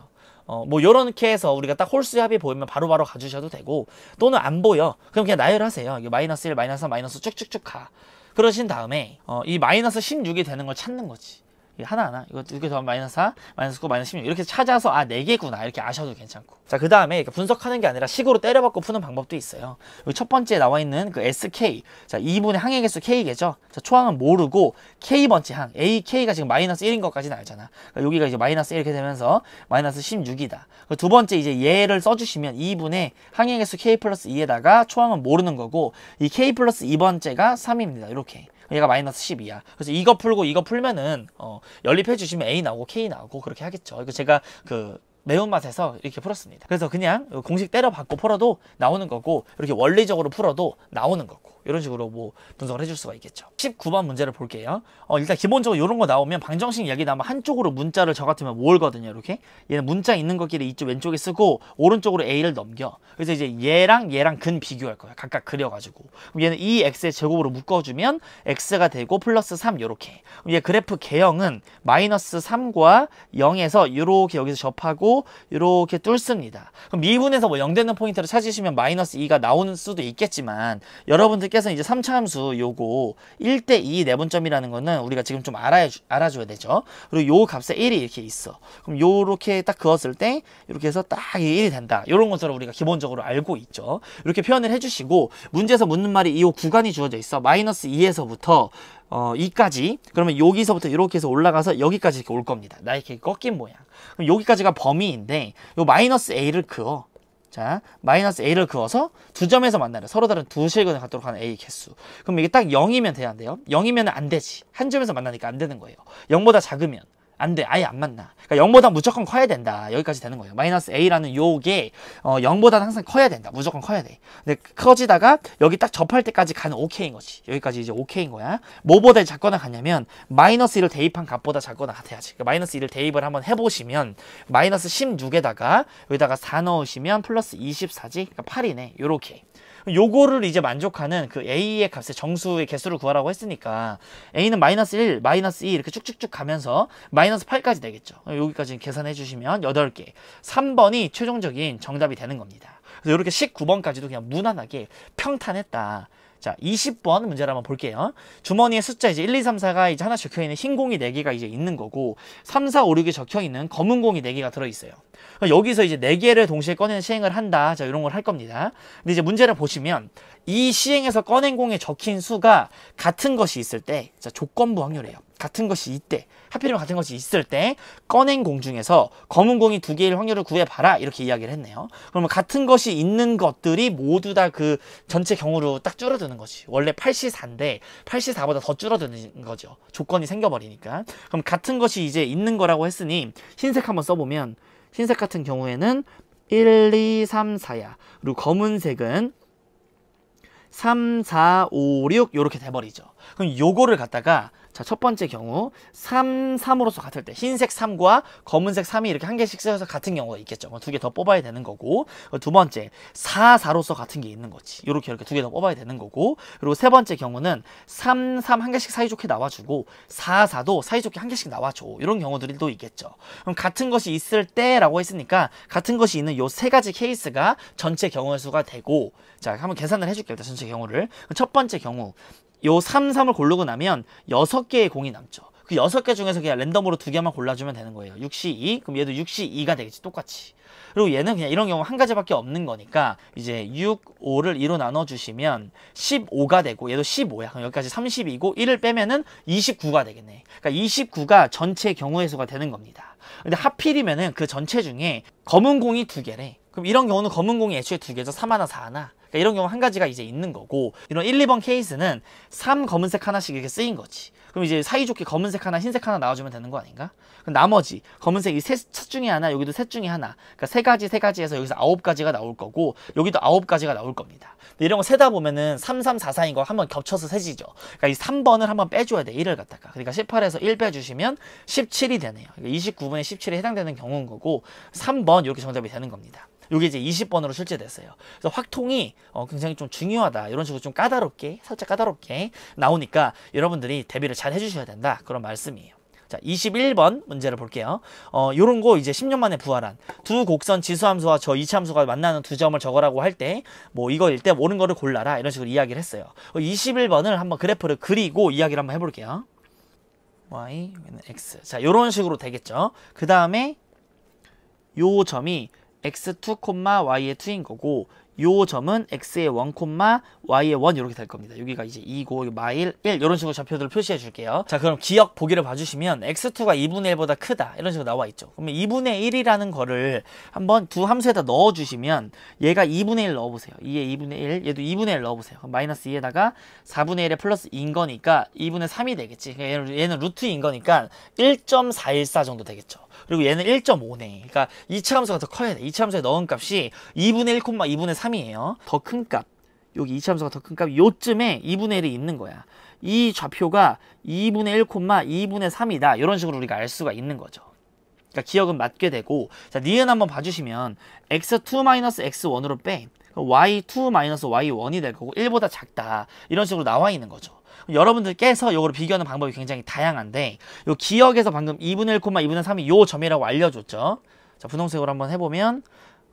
어, 뭐 요렇게 해서 우리가 딱 홀수 합이 보이면 바로바로 바로 가주셔도 되고 또는 안 보여 그럼 그냥 나열하세요 이게 마이너스 1 마이너스 3 마이너스 쭉쭉쭉 가 그러신 다음에 어, 이 마이너스 16이 되는 걸 찾는 거지 하나하나 이거 두 개 더하면 마이너스 4, 마이너스 9, 마이너스 16 이렇게 찾아서 아 4개구나 이렇게 아셔도 괜찮고 자 그 다음에 분석하는 게 아니라 식으로 때려받고 푸는 방법도 있어요 여기 첫 번째 나와 있는 그 SK 자 2분의 항의 개수 K겠죠 자 초항은 모르고 K번째 항 AK가 지금 마이너스 1인 것까지는 알잖아 그러니까 여기가 이제 마이너스 이렇게 되면서 마이너스 16이다 두 번째 이제 얘를 써주시면 2분의 항의 개수 K 플러스 2에다가 초항은 모르는 거고 이 K 플러스 2번째가 3입니다 이렇게 얘가 마이너스 12야. 그래서 이거 풀고 이거 풀면은 어, 연립해 주시면 A 나오고 K 나오고 그렇게 하겠죠. 이거 제가 그 매운맛에서 이렇게 풀었습니다 그래서 그냥 공식 때려받고 풀어도 나오는 거고 이렇게 원리적으로 풀어도 나오는 거고 이런 식으로 뭐 분석을 해줄 수가 있겠죠 19번 문제를 볼게요 어, 일단 기본적으로 이런 거 나오면 방정식 이야기 나면 한쪽으로 문자를 저 같으면 모을거든요 이렇게 얘는 문자 있는 것끼리 이쪽 왼쪽에 쓰고 오른쪽으로 A를 넘겨 그래서 이제 얘랑 얘랑 근 비교할 거예요 각각 그려가지고 그럼 얘는 이 x의 제곱으로 묶어주면 x가 되고 플러스 3이렇게 그럼 얘 그래프 개형은 마이너스 3과 0에서 이렇게 여기서 접하고 이렇게 뚫습니다. 그럼 미분에서 뭐 0되는 포인트를 찾으시면 마이너스 2가 나오는 수도 있겠지만 여러분들께서 이제 3차 함수 요거 1대2 내분점이라는 거는 우리가 지금 좀 알아야, 알아줘야 되죠. 그리고 요 값에 1이 이렇게 있어. 그럼 요렇게 딱 그었을 때 이렇게 해서 딱 1이 된다. 요런것으로 우리가 기본적으로 알고 있죠. 이렇게 표현을 해주시고 문제에서 묻는 말이 이 구간이 주어져 있어. 마이너스 2에서부터 어, 이까지 그러면 여기서부터 이렇게 해서 올라가서 여기까지 이렇게 올 겁니다. 나 이렇게 꺾인 모양. 그럼 여기까지가 범위인데 요 마이너스 a를 그어. 자, 마이너스 a를 그어서 두 점에서 만나는 서로 다른 두 실근을 갖도록 하는 a 개수. 그럼 이게 딱 0이면 돼야 돼요. 0이면 안 되지. 한 점에서 만나니까 안 되는 거예요. 0보다 작으면. 안 돼. 아예 안맞나 그러니까 0보다 무조건 커야 된다. 여기까지 되는 거예요. 마이너스 A라는 요게 어, 0보다 항상 커야 된다. 무조건 커야 돼. 근데 커지다가 여기 딱 접할 때까지 가는 OK인 거지. 여기까지 이제 OK인 거야. 뭐보다 작거나 같냐면 마이너스 1을 대입한 값보다 작거나 같아야지. 그러니까 마이너스 1을 대입을 한번 해보시면 마이너스 16에다가 여기다가 4 넣으시면 플러스 24지. 그러니까 8이네. 요렇게. 요거를 이제 만족하는 그 A의 값의 정수의 개수를 구하라고 했으니까 A는 마이너스 1, 마이너스 2 이렇게 쭉쭉쭉 가면서 마이너스 8까지 되겠죠. 여기까지 계산해 주시면 8개. 3번이 최종적인 정답이 되는 겁니다. 그래서 이렇게 19번까지도 그냥 무난하게 평탄했다. 자, 20번 문제를 한번 볼게요. 주머니에 숫자 이제 1, 2, 3, 4가 이제 하나 적혀 있는 흰 공이 4개가 이제 있는 거고 3, 4, 5, 6이 적혀 있는 검은 공이 4개가 들어 있어요. 그러니까 여기서 이제 4개를 동시에 꺼내는 시행을 한다. 자, 이런 걸 할 겁니다. 근데 이제 문제를 보시면 이 시행에서 꺼낸 공에 적힌 수가 같은 것이 있을 때 자, 조건부 확률이에요. 같은 것이 이때 하필이면 같은 것이 있을 때 꺼낸 공 중에서 검은 공이 두 개일 확률을 구해봐라 이렇게 이야기를 했네요. 그러면 같은 것이 있는 것들이 모두 다 그 전체 경우로 딱 줄어드는 거지. 원래 84인데 84보다 더 줄어드는 거죠. 조건이 생겨버리니까. 그럼 같은 것이 이제 있는 거라고 했으니 흰색 한번 써보면 흰색 같은 경우에는 1, 2, 3, 4야. 그리고 검은색은 3, 4, 5, 6 이렇게 돼버리죠. 그럼 요거를 갖다가 자, 첫 번째 경우 3, 3으로서 같을 때 흰색 3과 검은색 3이 이렇게 한 개씩 쓰여서 같은 경우가 있겠죠. 뭐 두개 더 뽑아야 되는 거고 어, 두 번째 4, 4로서 같은 게 있는 거지. 이렇게 이렇게 두 개 더 뽑아야 되는 거고 그리고 세 번째 경우는 3, 3 한 개씩 사이좋게 나와주고 4, 4도 사이좋게 한 개씩 나와줘. 이런 경우들이 또 있겠죠. 그럼 같은 것이 있을 때라고 했으니까 같은 것이 있는 요 세 가지 케이스가 전체 경우의 수가 되고 자, 한번 계산을 해줄게요. 전체 경우를 첫 번째 경우 요 3, 3을 고르고 나면 6개의 공이 남죠. 그 6개 중에서 그냥 랜덤으로 2개만 골라주면 되는 거예요. 6 2 그럼 얘도 6 2가 되겠지 똑같이. 그리고 얘는 그냥 이런 경우 한 가지밖에 없는 거니까 이제 6, 5를 2로 나눠주시면 15가 되고 얘도 15야. 그럼 여기까지 3 2고 1을 빼면은 29가 되겠네. 그러니까 29가 전체 경우의 수가 되는 겁니다. 근데 하필이면은 그 전체 중에 검은 공이 2 개래. 그럼 이런 경우는 검은 공이 애초에 2 개죠. 3 하나, 4 하나. 그러니까 이런 경우 한 가지가 이제 있는 거고 이런 1, 2번 케이스는 3 검은색 하나씩 이렇게 쓰인 거지 그럼 이제 사이좋게 검은색 하나 흰색 하나 나와주면 되는 거 아닌가? 그럼 나머지 검은색 이 셋 중에 하나 여기도 셋 중에 하나 그러니까 세 가지 세 가지 해서 여기서 아홉 가지가 나올 거고 여기도 아홉 가지가 나올 겁니다 이런 거 세다 보면은 3, 3, 4, 4인 거 한번 겹쳐서 세지죠 그러니까 이 3번을 한번 빼줘야 돼 1을 갖다가 그러니까 18에서 1 빼주시면 17이 되네요 그러니까 29분의 17에 해당되는 경우인 거고 3번 이렇게 정답이 되는 겁니다 이게 이제 20번으로 출제됐어요. 그래서 확통이 어, 굉장히 좀 중요하다. 이런 식으로 좀 까다롭게, 살짝 까다롭게 나오니까 여러분들이 대비를 잘 해주셔야 된다. 그런 말씀이에요. 자, 21번 문제를 볼게요. 어, 요런 거 이제 10년 만에 부활한 두 곡선 지수함수와 저 이차함수가 만나는 두 점을 적으라고할 때 뭐 이거일 때 옳은 거를 골라라 이런 식으로 이야기를 했어요. 21번을 그 한번 그래프를 그리고 이야기를 한번 해볼게요. y, x. 자, 요런 식으로 되겠죠. 그 다음에 요 점이 x2, y의 2인 거고 요 점은 x의 1, y의 1 이렇게 될 겁니다. 여기가 이제 2고 마일 1 이런 식으로 좌표들을 표시해 줄게요. 자 그럼 기억 보기를 봐주시면 x2가 2분의 1보다 크다 이런 식으로 나와 있죠. 그러면 2분의 1이라는 거를 한번 두 함수에다 넣어주시면 얘가 2분의 1 넣어보세요. 2에 2분의 1 얘도 2분의 1 넣어보세요. 마이너스 2에다가 4분의 1에 플러스 2인 거니까 2분의 3이 되겠지. 그러니까 얘는, 얘는 루트인 거니까 1.414 정도 되겠죠. 그리고 얘는 1.5네. 그러니까 2차 함수가 더 커야 돼. 2차 함수에 넣은 값이 2분의 1, 2분의 3이에요. 더 큰 값. 여기 2차 함수가 더 큰 값. 요쯤에 2분의 1이 있는 거야. 이 좌표가 2분의 1, 2분의 3이다. 이런 식으로 우리가 알 수가 있는 거죠. 그러니까 기억은 맞게 되고 자, 니은 한번 봐주시면 x2 x1으로 빼. y2 y1이 될 거고 1보다 작다. 이런 식으로 나와 있는 거죠. 여러분들께서 요거를 비교하는 방법이 굉장히 다양한데 요 기억에서 방금 2분의 1, 마 2분의 3이 요 점이라고 알려줬죠. 자, 분홍색으로 한번 해보면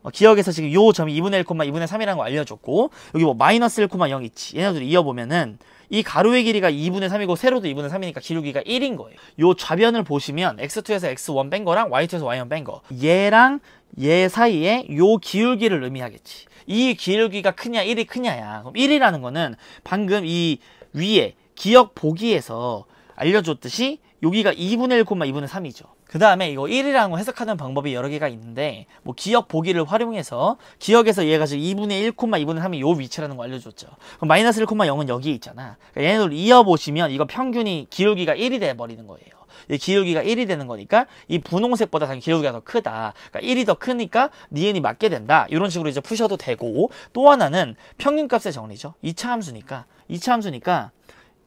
어, 기억에서 지금 요 점이 2분의 1, 마 2분의 3이라는 거 알려줬고 여기 뭐 마이너스 1, 마0 있지. 얘네들 이어보면은 이 가로의 길이가 2분의 3이고 세로도 2분의 3이니까 기울기가 1인 거예요. 요 좌변을 보시면 x2에서 x1 뺀 거랑 y2에서 y1 뺀 거. 얘랑 얘 사이에 요 기울기를 의미하겠지. 이 기울기가 크냐 1이 크냐야. 그럼 1이라는 거는 방금 이 위에 기억 보기에서 알려줬듯이 여기가 2분의 1콤마 2분의 3이죠. 그 다음에 이거 1이라고 해석하는 방법이 여러 개가 있는데 뭐 기억 보기를 활용해서 기억에서 얘가 지금 2분의 1콤마 2분의 3이 요 위치라는 거 알려줬죠. 그럼 마이너스 1콤마 0은 여기 있잖아. 그러니까 얘네들 이어보시면 이거 평균이 기울기가 1이 돼버리는 거예요. 기울기가 1이 되는 거니까 이 분홍색보다 당연히 기울기가 더 크다. 그러니까 1이 더 크니까 니은이 맞게 된다. 이런 식으로 이제 푸셔도 되고 또 하나는 평균값의 정리죠. 2차 함수니까 이차 함수니까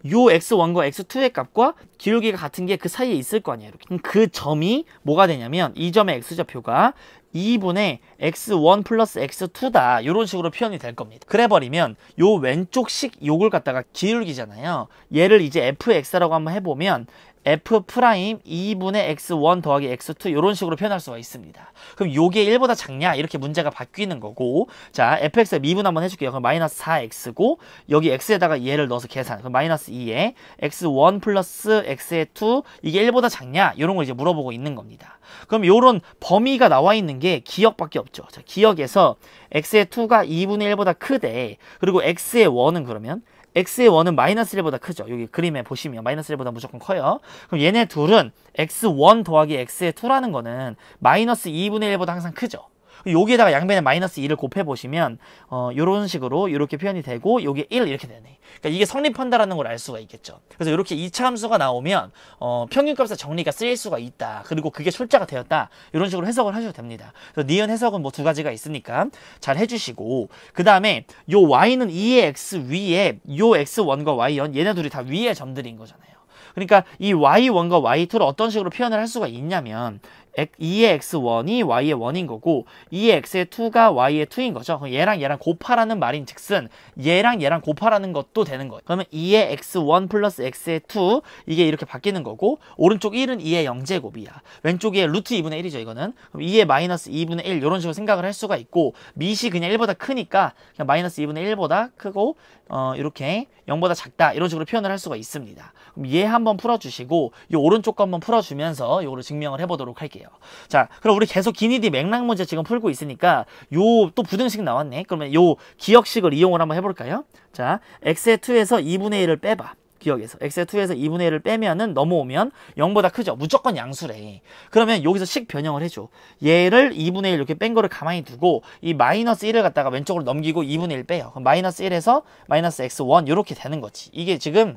요 x1과 x2의 값과 기울기가 같은 게 그 사이에 있을 거 아니에요. 이렇게. 그 점이 뭐가 되냐면 이 점의 x좌표가 2분의 x1 플러스 x2다. 이런 식으로 표현이 될 겁니다. 그래버리면 요 왼쪽식 요걸 갖다가 기울기잖아요. 얘를 이제 fx라고 한번 해보면 f 프라임 2분의 x1 더하기 x2 이런 식으로 표현할 수가 있습니다. 그럼 요게 1보다 작냐? 이렇게 문제가 바뀌는 거고 자 fx에 미분 한번 해줄게요. 그럼 마이너스 4x고 여기 x에다가 얘를 넣어서 계산 그럼 마이너스 2에 x1 플러스 x의 2 이게 1보다 작냐? 이런 걸 이제 물어보고 있는 겁니다. 그럼 요런 범위가 나와 있는 게 기역밖에 없죠. 자 기역에서 x의 2가 2분의 1보다 크대 그리고 x의 1은 그러면 x의 원은 마이너스 1보다 크죠. 여기 그림에 보시면 마이너스 1보다 무조건 커요. 그럼 얘네 둘은 x1 더하기 x의 2라는 거는 마이너스 2분의 1보다 항상 크죠. 여기에다가 양변에 마이너스 2를 곱해보시면 어, 이런 식으로 이렇게 표현이 되고 여기 1 이렇게 되네. 그러니까 이게 성립한다라는 걸 알 수가 있겠죠. 그래서 이렇게 2차 함수가 나오면 어, 평균값의 정리가 쓰일 수가 있다. 그리고 그게 출제가 되었다. 이런 식으로 해석을 하셔도 됩니다. 그래서 니은 해석은 뭐 두 가지가 있으니까 잘 해주시고 그 다음에 요 y는 2의 x 위에 요 x1과 y1 얘네 둘이 다 위의 점들인 거잖아요. 그러니까 이 y1과 y2를 어떤 식으로 표현을 할 수가 있냐면 2의 x1이 y의 1인 거고 2의 x의 2가 y의 2인 거죠. 그럼 얘랑 얘랑 곱하라는 말인 즉슨 얘랑 얘랑 곱하라는 것도 되는 거예요. 그러면 2의 x1 플러스 x의 2 이게 이렇게 바뀌는 거고 오른쪽 1은 2의 0제곱이야. 왼쪽 2 루트 2분의 1이죠 이거는. 그럼 2의 마이너스 2분의 1 이런 식으로 생각을 할 수가 있고 미시 그냥 1보다 크니까 그냥 마이너스 2분의 1보다 크고 어, 이렇게 0보다 작다 이런 식으로 표현을 할 수가 있습니다. 그럼 얘 한번 풀어주시고 이 오른쪽 거 한번 풀어주면서 이거를 증명을 해보도록 할게요. 말이에요. 자, 그럼 우리 계속 기니디 맥락 문제 지금 풀고 있으니까 요 또 부등식 나왔네. 그러면 요 기억식을 이용을 한번 해볼까요? 자, x의 2에서 2분의 1을 빼봐. 기억에서 x의 2에서 2분의 1을 빼면은 넘어오면 0보다 크죠. 무조건 양수래. 그러면 여기서 식 변형을 해줘. 얘를 2분의 1 이렇게 뺀 거를 가만히 두고 이 마이너스 1을 갖다가 왼쪽으로 넘기고 2분의 1 빼요. 그럼 마이너스 1에서 마이너스 x1 이렇게 되는 거지. 이게 지금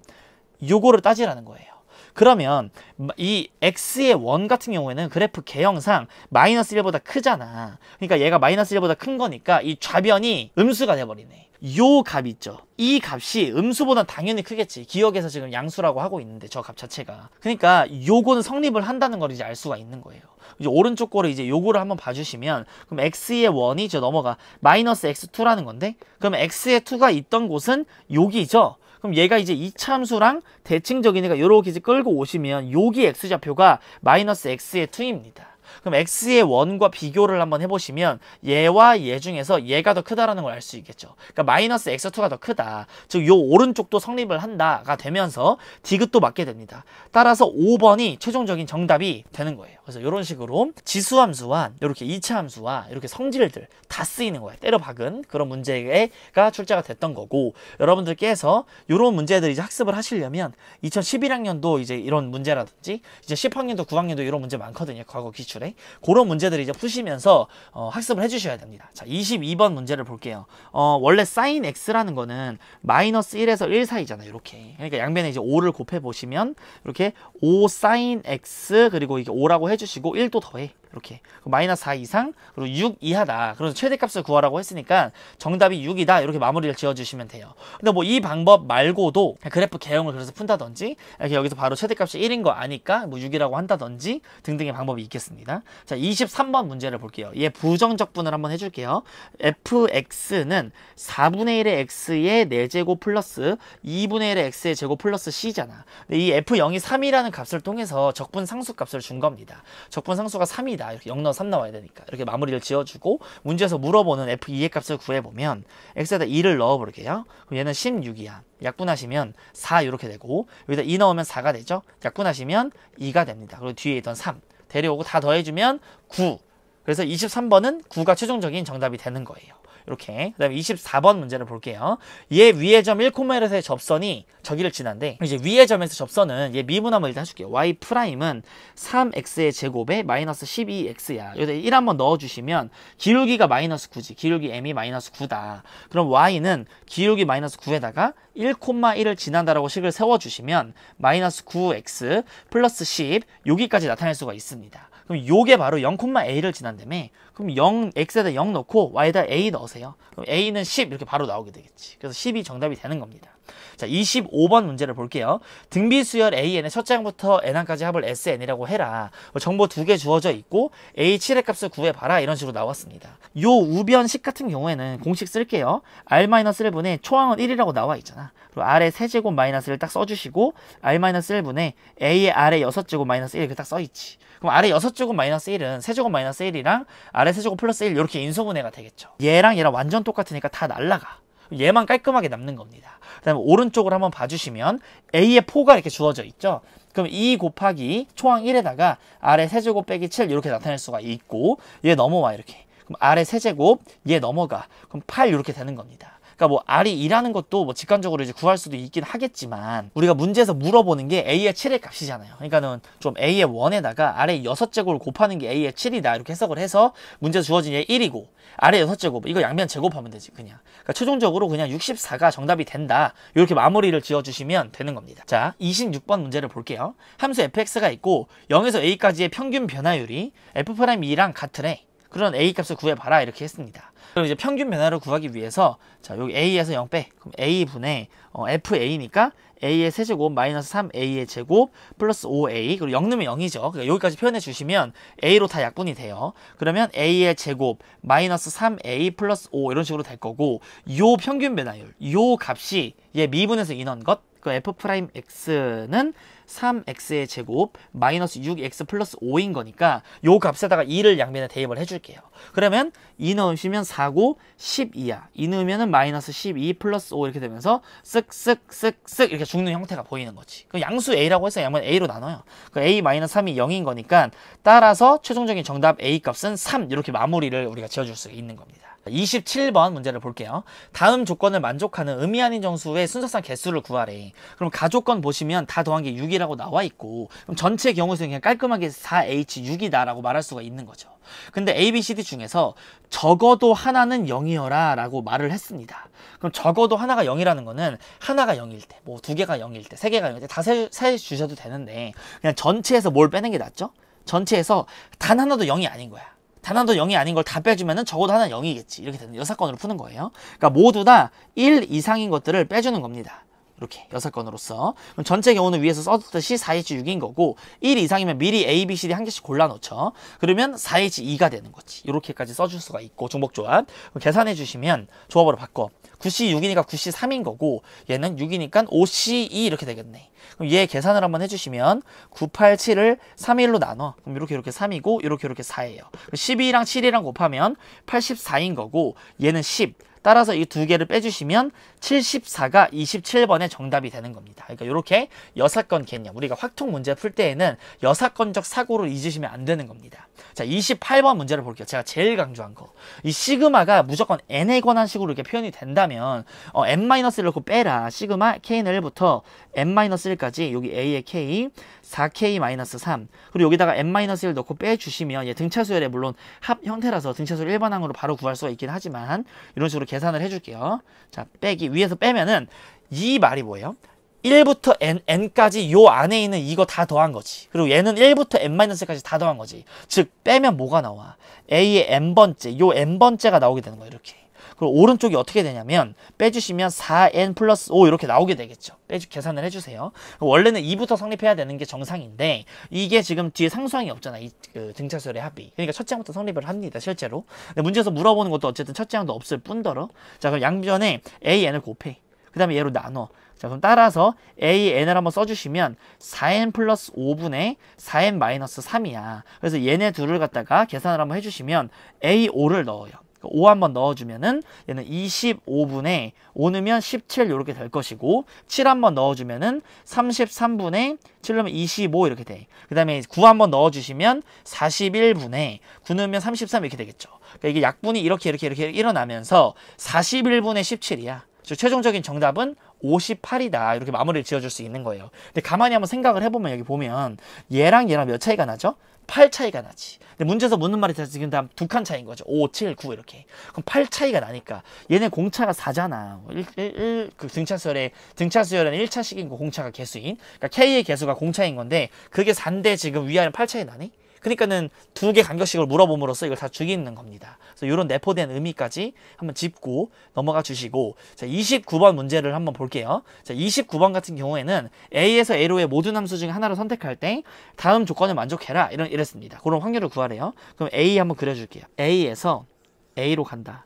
요거를 따지라는 거예요. 그러면 이 x의 원 같은 경우에는 그래프 개형상 마이너스 1보다 크잖아. 그러니까 얘가 마이너스 1보다 큰 거니까 이 좌변이 음수가 돼버리네. 요값 있죠. 이 값이 음수보다 당연히 크겠지. 기억에서 지금 양수라고 하고 있는데 저 값 자체가. 그러니까 요는 성립을 한다는 걸 이제 알 수가 있는 거예요. 이제 오른쪽 거를 이제 요거를 한번 봐주시면 그럼 x의 원이 저 넘어가 마이너스 x2라는 건데 그럼 x의 2가 있던 곳은 여기죠. 그럼 얘가 이제 이참수랑 대칭적이니까 이렇게 이제 끌고 오시면 여기 x좌표가 마이너스 x의 2입니다. 그럼 x의 1과 비교를 한번 해보시면 얘와 얘 중에서 얘가 더 크다라는 걸 알 수 있겠죠. 그러니까 마이너스 x2가 더 크다. 즉 이 오른쪽도 성립을 한다가 되면서 디귿도 맞게 됩니다. 따라서 5번이 최종적인 정답이 되는 거예요. 그래서 이런 식으로 지수함수와 이렇게 이차함수와 이렇게 성질들 다 쓰이는 거예요. 때려 박은 그런 문제가 출제가 됐던 거고 여러분들께서 이런 문제들 이제 학습을 하시려면 2011학년도 이제 이런 문제라든지 이제 10학년도 9학년도 이런 문제 많거든요. 과거 기출에 그런 문제들 이제 푸시면서 어, 학습을 해주셔야 됩니다. 자 22번 문제를 볼게요. 어, 원래 사인 x라는 거는 마이너스 1에서 1 사이잖아요. 이렇게 그러니까 양변에 이제 5를 곱해 보시면 이렇게 5 사인 x 그리고 이게 5라고 해 해주시고 1도 더해 이렇게 마이너스 4 이상 그리고 6 이하다 그래서 최대값을 구하라고 했으니까 정답이 6이다 이렇게 마무리를 지어주시면 돼요 근데 뭐 이 방법 말고도 그래프 개형을 그래서 푼다든지 이렇게 여기서 바로 최대값이 1인 거 아니까 뭐 6이라고 한다든지 등등의 방법이 있겠습니다 자 23번 문제를 볼게요 얘 부정적분을 한번 해줄게요 fx는 4분의 1의 x의 4제곱 플러스 2분의 1의 x의 제곱 플러스 c잖아 근데 이 f0이 3이라는 값을 통해서 적분 상수값을 준 겁니다 적분 상수가 3이다 자 아, 이렇게 0 나와 3 나와야 되니까 이렇게 마무리를 지어주고 문제에서 물어보는 f2의 값을 구해보면 x에다 2를 넣어볼게요 그럼 얘는 16이야 약분하시면 4 이렇게 되고 여기다 2 넣으면 4가 되죠 약분하시면 2가 됩니다 그리고 뒤에 있던 3 데려오고 다 더해주면 9 그래서 23번은 9가 최종적인 정답이 되는 거예요 이렇게 그다음에 24번 문제를 볼게요. 얘 위의 점1마에서의 접선이 저기를 지난데 이제 위의 점에서 접선은 얘 미분 한번 일단 해줄게요. y 프라임은 3x의 제곱에 마이너스 12x야. 여기다 1 한번 넣어주시면 기울기가 마이너스 9지. 기울기 m이 마이너스 9다. 그럼 y는 기울기 마이너스 9에다가 1,1을 지난다라고 식을 세워주시면 마이너스 9x 플러스 10 여기까지 나타낼 수가 있습니다. 그럼 요게 바로 0,a를 지난다음에 그럼 0, x에다 0 넣고 y에다 a 넣으세요. 그럼 a는 10 이렇게 바로 나오게 되겠지. 그래서 10이 정답이 되는 겁니다. 자, 25번 문제를 볼게요. 등비수열 AN의 첫 장부터 N항까지 합을 SN이라고 해라. 뭐 정보 두 개 주어져 있고 A7의 값을 구해봐라. 이런 식으로 나왔습니다. 요 우변식 같은 경우에는 공식 쓸게요. R-1분의 초항은 1이라고 나와 있잖아. 그리고 아래 세제곱 마이너스를 딱 써주시고 r 마이너스 1분에 a의 아래 6제곱 마이너스 1 이렇게 딱 써있지. 그럼 아래 6제곱 마이너스 1은 세제곱 마이너스 1이랑 아래 세제곱 플러스 1 이렇게 인수분해가 되겠죠. 얘랑 얘랑 완전 똑같으니까 다 날라가. 얘만 깔끔하게 남는 겁니다. 그 다음에 오른쪽을 한번 봐주시면 a의 포가 이렇게 주어져 있죠. 그럼 2 e 곱하기 초항 1에다가 아래 세제곱 빼기 7 이렇게 나타낼 수가 있고 얘 넘어와 이렇게. 그럼 아래 세제곱 얘 넘어가. 그럼 8 이렇게 되는 겁니다. 그러니까 뭐 R이 2라는 것도 뭐 직관적으로 이제 구할 수도 있긴 하겠지만 우리가 문제에서 물어보는 게 A의 7의 값이잖아요. 그러니까는 좀 A의 1에다가 R의 6제곱을 곱하는 게 A의 7이다 이렇게 해석을 해서 문제 주어진 게 1이고 R의 6제곱 이거 양면 제곱하면 되지 그냥. 그러니까 최종적으로 그냥 64가 정답이 된다. 이렇게 마무리를 지어주시면 되는 겁니다. 자 26번 문제를 볼게요. 함수 fx가 있고 0에서 a까지의 평균 변화율이 f'이랑 같으래. 그런 a값을 구해봐라 이렇게 했습니다. 그럼 이제 평균 변화를 구하기 위해서 자 여기 a에서 0 빼. 그럼 a분의 어, fa니까 a의 세제곱 마이너스 3a의 제곱 플러스 5a 그리고 0 넣으면 0이죠. 그러니까 여기까지 표현해 주시면 a로 다 약분이 돼요. 그러면 a의 제곱 마이너스 3a 플러스 5 이런 식으로 될 거고 요 평균 변화율 요 값이 얘 미분에서 인원 것그 f'x는 프라임 3x의 제곱 마이너스 6x 플러스 5인 거니까 요 값에다가 2를 양변에 대입을 해줄게요. 그러면 2 넣으시면 4고 12야. 2 넣으면 마이너스 12 플러스 5 이렇게 되면서 쓱쓱쓱쓱 이렇게 죽는 형태가 보이는 거지. 그 양수 a라고 해서 양변 a로 나눠요. 그 a 마이너스 3이 0인 거니까 따라서 최종적인 정답 a 값은 3 이렇게 마무리를 우리가 지어줄 수 있는 겁니다. 27번 문제를 볼게요. 다음 조건을 만족하는 의미 아닌 정수의 순서상 개수를 구하래. 그럼 가조건 보시면 다 더한 게 6이 6이라고 나와 있고 그럼 전체 경우 수는 그냥 깔끔하게 4H6이다라고 말할 수가 있는 거죠. 근데 A, B, C, D 중에서 적어도 하나는 0이어라 라고 말을 했습니다. 그럼 적어도 하나가 0이라는 거는 하나가 0일 때, 뭐 두 개가 0일 때, 세 개가 0일 때 다 세 주셔도 되는데 그냥 전체에서 뭘 빼는 게 낫죠? 전체에서 단 하나도 0이 아닌 거야. 단 하나도 0이 아닌 걸 다 빼주면 적어도 하나는 0이겠지. 이렇게 되는 여사건으로 푸는 거예요. 그러니까 모두 다 1 이상인 것들을 빼주는 겁니다. 이렇게 여섯 건으로서 전체 경우는 위에서 써 썼듯이 4H6인 거고 1 이상이면 미리 A, B, C, D 한 개씩 골라 놓죠 그러면 4H2가 되는 거지. 이렇게까지 써줄 수가 있고 중복조합 그럼 계산해 주시면 조합으로 바꿔. 9C6이니까 9C3인 거고 얘는 6이니까 5C2 이렇게 되겠네. 그럼 얘 계산을 한번 해주시면 987을 3일로 나눠. 그럼 이렇게 이렇게 3이고 이렇게 이렇게 4예요. 12랑 7이랑 곱하면 84인 거고 얘는 10. 따라서 이 두 개를 빼주시면 74가 27번의 정답이 되는 겁니다. 그러니까 이렇게 여사건 개념, 우리가 확통 문제 풀 때에는 여사건적 사고를 잊으시면 안 되는 겁니다. 자, 28번 문제를 볼게요. 제가 제일 강조한 거. 이 시그마가 무조건 n에 관한 식으로 이렇게 표현이 된다면 어, n-1을 놓고 빼라. 시그마 k는 1부터 n-1까지 여기 a의 k, 4k-3 그리고 여기다가 n-1 넣고 빼주시면 예, 등차수열에 물론 합 형태라서 등차수열 1번항으로 바로 구할 수가 있긴 하지만 이런 식으로 계산을 해줄게요. 자, 빼기 위에서 빼면은 이 말이 뭐예요? 1부터 n, n까지 요 안에 있는 이거 다 더한 거지. 그리고 얘는 1부터 n-까지 다 더한 거지. 즉 빼면 뭐가 나와? a의 n번째, 요 n번째가 나오게 되는 거예요 이렇게. 그럼 오른쪽이 어떻게 되냐면 빼주시면 4n 플러스 5 이렇게 나오게 되겠죠. 빼주 계산을 해주세요. 원래는 2부터 성립해야 되는 게 정상인데 이게 지금 뒤에 상수항이 없잖아. 이그 등차수열의 합이. 그러니까 첫째 항부터 성립을 합니다. 실제로. 근데 문제에서 물어보는 것도 어쨌든 첫째 항도 없을 뿐더러 자 그럼 양변에 a, n을 곱해. 그 다음에 얘로 나눠. 자 그럼 따라서 a, n을 한번 써주시면 4n 플러스 5분의 4n 마이너스 3이야. 그래서 얘네 둘을 갖다가 계산을 한번 해주시면 a, 5를 넣어요. 5 그러니까 한번 넣어주면은 얘는 25분에 5넣으면 17 이렇게 될 것이고 7 한번 넣어주면은 33분에 7 넣으면 25 이렇게 돼. 그 다음에 9 한번 넣어주시면 41분에 9 넣으면 33 이렇게 되겠죠. 그러니까 이게 약분이 이렇게 이렇게 이렇게 일어나면서 41분에 17이야. 즉 최종적인 정답은 58이다 이렇게 마무리를 지어줄 수 있는 거예요 근데 가만히 한번 생각을 해보면 여기 보면 얘랑 얘랑 몇 차이가 나죠? 8 차이가 나지. 근데 문제에서 묻는 말이 지금 다음 두 칸 차이인 거죠. 5, 7, 9 이렇게. 그럼 8 차이가 나니까 얘네 공차가 4잖아. 1, 1, 1, 그 등차수열의 등차수열은 1차식인 거 공차가 개수인. 그러니까 K의 개수가 공차인 건데 그게 4인데 지금 위아래 8 차이 나니? 그러니까는 두 개 간격식을 물어봄으로써 이걸 다 죽이는 겁니다. 그래서 이런 내포된 의미까지 한번 짚고 넘어가 주시고 자 29번 문제를 한번 볼게요. 자 29번 같은 경우에는 A에서 A로의 모든 함수 중에 하나를 선택할 때 다음 조건을 만족해라 이런 이랬습니다. 그런 확률을 구하래요. 그럼 A 한번 그려줄게요. A에서 A로 간다.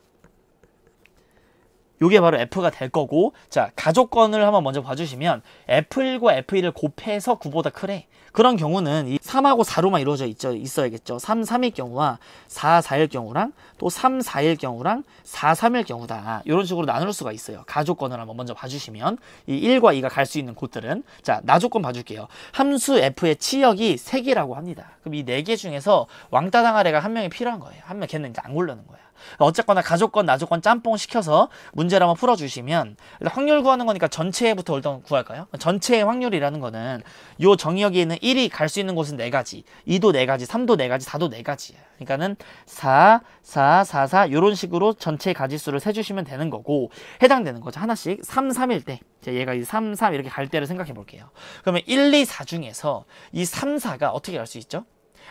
요게 바로 F가 될 거고 자 가족권을 한번 먼저 봐주시면 F1과 F1을 곱해서 9보다 크래 그런 경우는 이 3하고 4로만 이루어져 있죠, 있어야겠죠 3, 3일 경우와 4, 4일 경우랑 또 3, 4일 경우랑 4, 3일 경우다 이런 식으로 나눌 수가 있어요 가족권을 한번 먼저 봐주시면 이 1과 2가 갈 수 있는 곳들은 자 나조건 봐줄게요 함수 F의 치역이 3개라고 합니다 그럼 이 4개 중에서 왕따 당할 애가 한 명이 필요한 거예요 한 명 걔는 이제 안 고르는 거야 어쨌거나 가족건 나족건 짬뽕 시켜서 문제를 한번 풀어주시면 확률 구하는 거니까 전체부터 일단 구할까요? 전체의 확률이라는 거는 요 정의역에 있는 1이 갈 수 있는 곳은 4가지 2도 4가지 3도 4가지 4도 4가지 그러니까는 4, 4, 4, 4요런 식으로 전체 가지수를 세주시면 되는 거고 해당되는 거죠. 하나씩 3, 3일 때 얘가 이 3, 3 이렇게 갈 때를 생각해 볼게요. 그러면 1, 2, 4 중에서 이 3, 4가 어떻게 갈 수 있죠?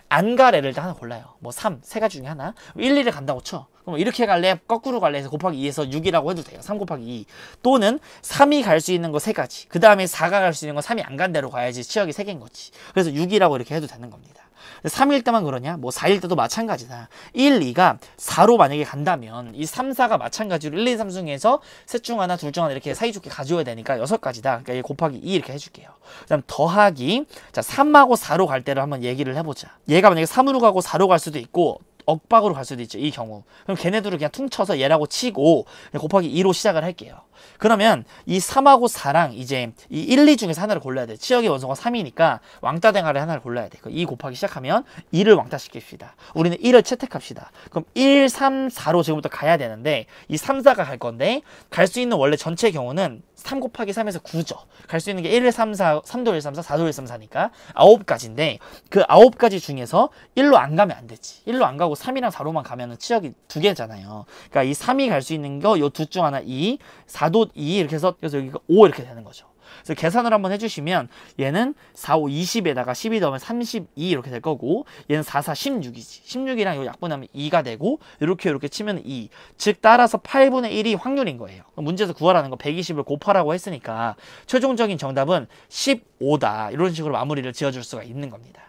안가래를 하나 골라요. 뭐 3, 세 가지 중에 하나. 1, 2를 간다고 쳐. 그럼 이렇게 갈래, 거꾸로 갈래 해서 곱하기 2에서 6이라고 해도 돼요. 3 곱하기 2. 또는 3이 갈 수 있는 거 세 가지. 그 다음에 4가 갈 수 있는 거 3이 안 간 대로 가야지 치역이 세 개인 거지. 그래서 6이라고 이렇게 해도 되는 겁니다. 3일 때만 그러냐? 뭐 4일 때도 마찬가지다. 1, 2가 4로 만약에 간다면 이 3, 4가 마찬가지로 1, 2, 3 중에서 셋 중 하나, 둘 중 하나 이렇게 사이좋게 가져야 되니까 6가지다. 그러니까 곱하기 2 이렇게 해줄게요. 그 다음 더하기 자 3하고 4로 갈 때를 한번 얘기를 해보자. 얘가 만약에 3으로 가고 4로 갈 수도 있고 억박으로 갈 수도 있죠. 이 경우. 그럼 걔네들을 그냥 퉁쳐서 얘라고 치고 곱하기 2로 시작을 할게요. 그러면 이 3하고 4랑 이제 이 1, 2 중에서 하나를 골라야 돼. 치역의 원소가 3이니까 왕따 대가를 하나를 골라야 돼. 이 곱하기 시작하면 2를 왕따시킵시다. 우리는 1을 채택합시다. 그럼 1, 3, 4로 지금부터 가야 되는데 이 3, 4가 갈 건데 갈 수 있는 원래 전체 경우는 3 곱하기 3에서 9죠. 갈 수 있는 게 1, 1, 3, 4, 3도 1, 3, 4, 4도 1, 3, 4니까 9가지인데 그 9가지 중에서 1로 안 가면 안 되지. 1로 안 가고 3이랑 4로만 가면은 치역이 두 개잖아요. 그러니까 이 3이 갈 수 있는 거요둘중 하나 2, 4도 2 이렇게 해서 그래서 여기가 5 이렇게 되는 거죠. 그래서 계산을 한번 해주시면 얘는 4, 5, 20에다가 12 더하면 32 이렇게 될 거고 얘는 4, 4, 16이지. 16이랑 이거 약분하면 2가 되고 이렇게 이렇게 치면 2. 즉 따라서 8분의 1이 확률인 거예요. 문제에서 구하라는 거 120을 곱하라고 했으니까 최종적인 정답은 15다. 이런 식으로 마무리를 지어줄 수가 있는 겁니다.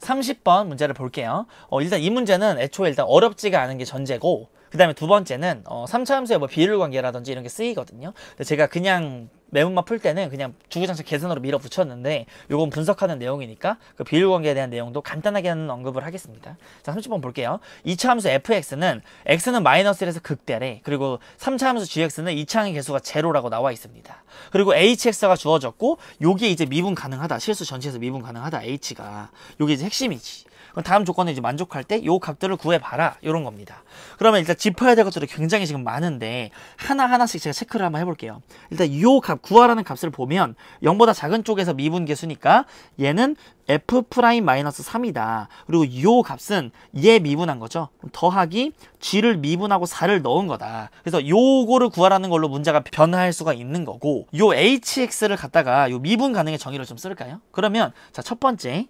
30번 문제를 볼게요. 어, 일단 이 문제는 애초에 일단 어렵지가 않은 게 전제고 그 다음에 두 번째는 어, 3차 함수의 뭐 비율 관계라든지 이런 게 쓰이거든요. 근데 제가 그냥 매운맛 풀 때는 그냥 주구장창 계산으로 밀어붙였는데 요건 분석하는 내용이니까 그 비율 관계에 대한 내용도 간단하게는 언급을 하겠습니다. 자 30번 볼게요. 2차 함수 fx는 x는 마이너스 1에서 극대래 그리고 3차 함수 gx는 2차항의 개수가 제로라고 나와 있습니다. 그리고 hx가 주어졌고 요게 이제 미분 가능하다. 실수 전체에서 미분 가능하다 h가 요게 이제 핵심이지. 다음 조건에 이제 만족할 때 요 값들을 구해봐라 이런 겁니다. 그러면 일단 짚어야 될 것들이 굉장히 지금 많은데 하나하나씩 제가 체크를 한번 해볼게요. 일단 요 값 구하라는 값을 보면 0보다 작은 쪽에서 미분계수니까 얘는 f 프라임 마이너스 3이다. 그리고 요 값은 얘 미분한 거죠. 더하기 g를 미분하고 4를 넣은 거다. 그래서 요거를 구하라는 걸로 문제가 변화할 수가 있는 거고 요 hx를 갖다가 요 미분 가능의 정의를 좀 쓸까요? 그러면 자첫 번째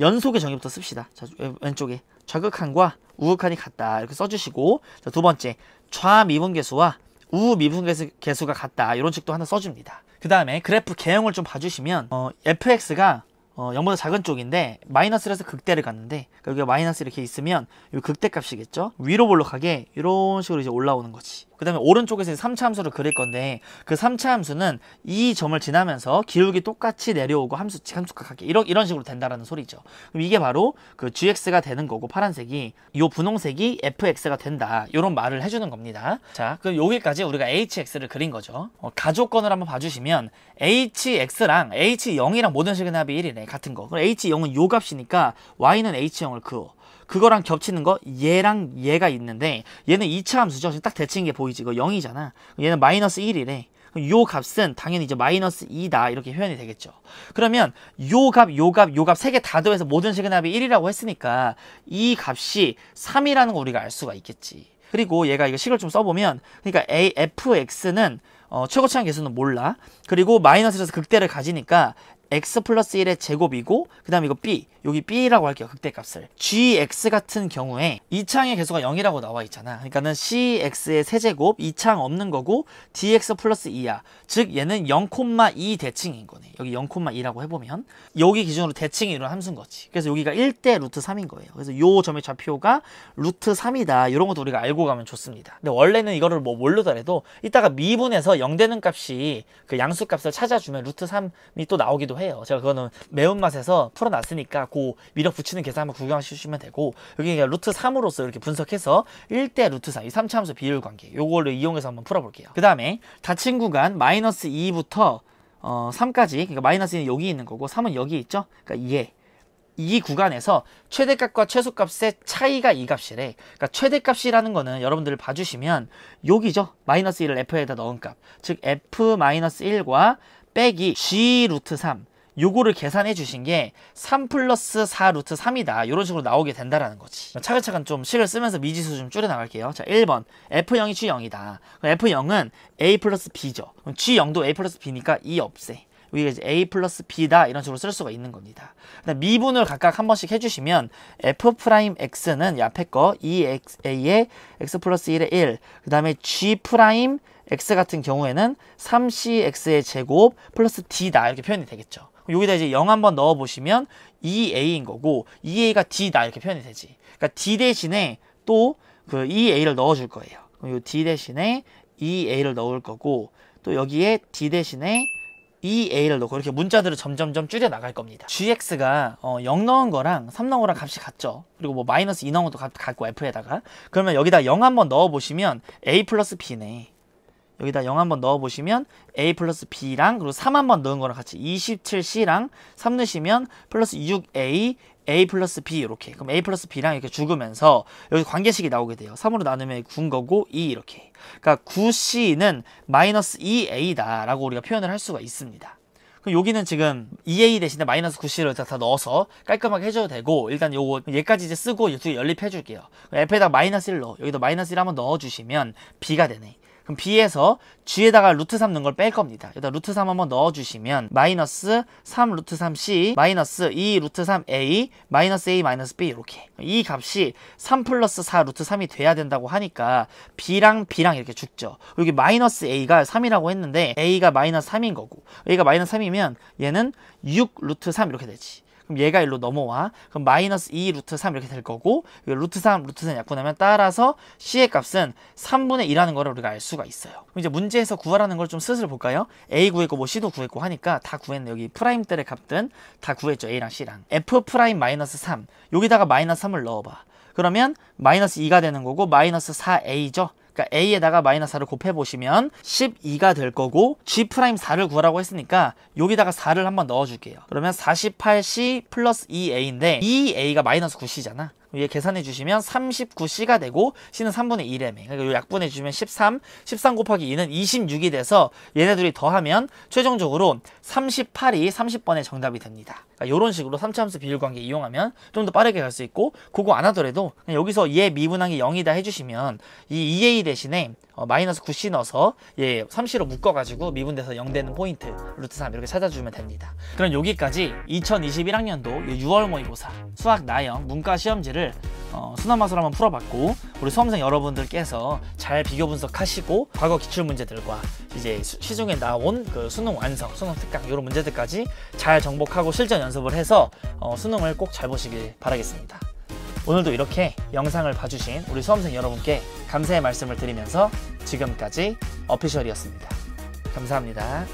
연속의 정의부터 씁시다. 자, 왼쪽에 좌극한과 우극한이 같다. 이렇게 써주시고 자, 두 번째 좌미분계수와 우미분계수 가 같다. 이런 식도 하나 써줍니다. 그 다음에 그래프 개형을 좀 봐주시면 어, fx가 어, 0보다 작은 쪽인데 마이너스를 해서 극대를 갔는데 여기가 마이너스 이렇게 있으면 이 극대값이겠죠? 위로 볼록하게 이런 식으로 이제 올라오는 거지 그 다음에 오른쪽에서 3차 함수를 그릴 건데 그 3차 함수는 이 점을 지나면서 기울기 똑같이 내려오고 함수, 함수가 같게 이런, 이런 식으로 된다라는 소리죠 그럼 이게 바로 그 gx가 되는 거고 파란색이 이 분홍색이 fx가 된다 이런 말을 해주는 겁니다 자 그럼 여기까지 우리가 hx를 그린 거죠 어, 가족건을 한번 봐주시면 hx랑 h0이랑 모든 식의 합이 1이네 같은 거. 그럼 H0은 요 값이니까 Y는 H0을 그어. 그거랑 겹치는 거 얘랑 얘가 있는데 얘는 2차 함수죠. 지금 딱 대칭 게 보이지. 이거 0이잖아. 얘는 마이너스 1이래. 요 값은 당연히 이제 마이너스 2다 이렇게 표현이 되겠죠. 그러면 요 값, 요 값, 요 값 세 개 다 더해서 모든 세그합이 1이라고 했으니까 이 값이 3이라는 거 우리가 알 수가 있겠지. 그리고 얘가 이거 식을 좀 써보면 그러니까 a, fx는 어, 최고치한 개수는 몰라. 그리고 마이너스에서 극대를 가지니까 x 플러스 1의 제곱이고 그 다음에 이거 b 여기 b라고 할게요 극대값을 gx 같은 경우에 2 창의 개수가 0이라고 나와 있잖아 그러니까는 cx의 세제곱 2창 없는 거고 dx 플러스 2야 즉 얘는 0,2 대칭인 거네 여기 0,2라고 해보면 여기 기준으로 대칭이 이런 함수인 거지 그래서 여기가 1대 루트 3인 거예요 그래서 요 점의 좌표가 루트 3이다 이런 것도 우리가 알고 가면 좋습니다 근데 원래는 이거를 뭐뭘르더라도 이따가 미분에서 0 되는 값이 그 양수값을 찾아주면 루트 3이 또 나오기도 해 해요. 제가 그거는 매운맛에서 풀어놨으니까 그 미력 붙이는 계산 한번 구경하시면 되고 여기 루트 3으로서 이렇게 분석해서 1대 루트 4, 이 3차 함수 비율 관계 요걸로 이용해서 한번 풀어볼게요. 그 다음에 닫힌 구간 마이너스 2부터 어, 3까지 그러니까 마이너스 2는 여기 있는 거고 3은 여기 있죠. 그러니까 2에 이 구간에서 최대값과 최소값의 차이가 이 값이래. 그러니까 최대값이라는 거는 여러분들 봐주시면 여기죠. 마이너스 1을 f에다 넣은 값. 즉 f 마이너스 1과 빼기 g 루트 3 요거를 계산해 주신 게 3 플러스 4 루트 3이다. 이런 식으로 나오게 된다라는 거지. 차근차근 좀 식을 쓰면서 미지수 좀 줄여나갈게요. 자, 1번 F0이 G0이다. 그럼 F0은 A 플러스 B죠. 그럼 G0도 A 플러스 B니까 2 없애. 우리가 이제 A 플러스 B다 이런 식으로 쓸 수가 있는 겁니다. 그다음 미분을 각각 한 번씩 해주시면 F 프라임 X는 앞에 거 e x a 의 X 플러스 1의 1, 그 다음에 G 프라임 X 같은 경우에는 3CX의 제곱 플러스 D다 이렇게 표현이 되겠죠. 여기다 이제 0 한번 넣어 보시면 2a인 거고 2a가 d다 이렇게 표현이 되지. 그러니까 d 대신에 또그 2a를 넣어 줄 거예요. 그럼 요 d 대신에 2a를 넣을 거고 또 여기에 d 대신에 EA를 넣고 이렇게 문자들을 점점점 줄여 나갈 겁니다. GX가 어, 0 넣은 거랑 3 넣은 거랑 값이 같죠. 그리고 뭐 마이너스 2 넣은 것도 같고 F에다가 그러면 여기다 0 한번 넣어 보시면 A 플러스 B네. 여기다 0 한번 넣어보시면 a 플러스 b랑 그리고 3 한번 넣은 거랑 같이 27c랑 3 넣으시면 플러스 6a a 플러스 b 이렇게 그럼 a 플러스 b랑 이렇게 죽으면서 여기 관계식이 나오게 돼요 3으로 나누면 9 거고 2 이렇게 그러니까 9c는 마이너스 2a다 라고 우리가 표현을 할 수가 있습니다 그럼 여기는 지금 2A 대신에 마이너스 9C를 다, 다 넣어서 깔끔하게 해줘도 되고 일단 요거 얘까지 이제 쓰고 이쪽에 연립해 줄게요 F에다 마이너스 1 넣어 여기도 마이너스 1 한번 넣어주시면 B가 되네 그럼 B에서 G에다가 루트 3 넣은 걸뺄 겁니다. 여기다 루트 3 한번 넣어주시면 마이너스 3 루트 3C 마이너스 2 루트 3A 마이너스 A 마이너스 B 이렇게 이 값이 3 플러스 4 루트 3이 돼야 된다고 하니까 B랑 B랑 이렇게 죽죠. 여기 마이너스 A가 3이라고 했는데 A가 마이너스 3인 거고 A가 마이너스 3이면 얘는 6 루트 3 이렇게 되지. 그럼 얘가 일로 넘어와. 그럼 마이너스 2 루트 3 이렇게 될 거고 그 루트 3 루트 3 약분하면 따라서 c의 값은 3분의 2라는 걸 우리가 알 수가 있어요. 그럼 이제 문제에서 구하라는 걸좀 슬슬 볼까요? a 구했고 뭐 c도 구했고 하니까 다 구했네. 여기 프라임 델의 값은다 구했죠. a랑 c랑. f 프라임 마이너스 3 여기다가 마이너스 3을 넣어봐. 그러면 마이너스 2가 되는 거고 마이너스 4a죠. 그러니까 A에다가 마이너스 4를 곱해보시면 12가 될 거고 G 프라임 4를 구하라고 했으니까 여기다가 4를 한번 넣어줄게요. 그러면 48C 플러스 2A인데 2A가 마이너스 9C잖아. 위에 계산해 주시면 39C가 되고 C는 3분의 1M 그러니 약분해 주시면 13 13 곱하기 2는 26이 돼서 얘네 둘이 더하면 최종적으로 38이 30번의 정답이 됩니다 그러니까 요런 식으로 3차 함수 비율 관계 이용하면 좀 더 빠르게 갈 수 있고 그거 안 하더라도 여기서 얘 미분한 게 0이다 해주시면 이 2A 대신에 어, 마이너스 9씨 넣어서 예3씨로 묶어가지고 미분돼서 0되는 포인트 루트 3 이렇게 찾아주면 됩니다. 그럼 여기까지 2021학년도 6월 모의고사 수학 나영 문과 시험지를 어, 수능마술 한번 풀어봤고 우리 수험생 여러분들께서 잘 비교 분석하시고 과거 기출 문제들과 이제 시중에 나온 그 수능 완성, 수능 특강 이런 문제들까지 잘 정복하고 실전 연습을 해서 어, 수능을 꼭 잘 보시길 바라겠습니다. 오늘도 이렇게 영상을 봐주신 우리 수험생 여러분께 감사의 말씀을 드리면서 지금까지 어피셜이었습니다. 감사합니다.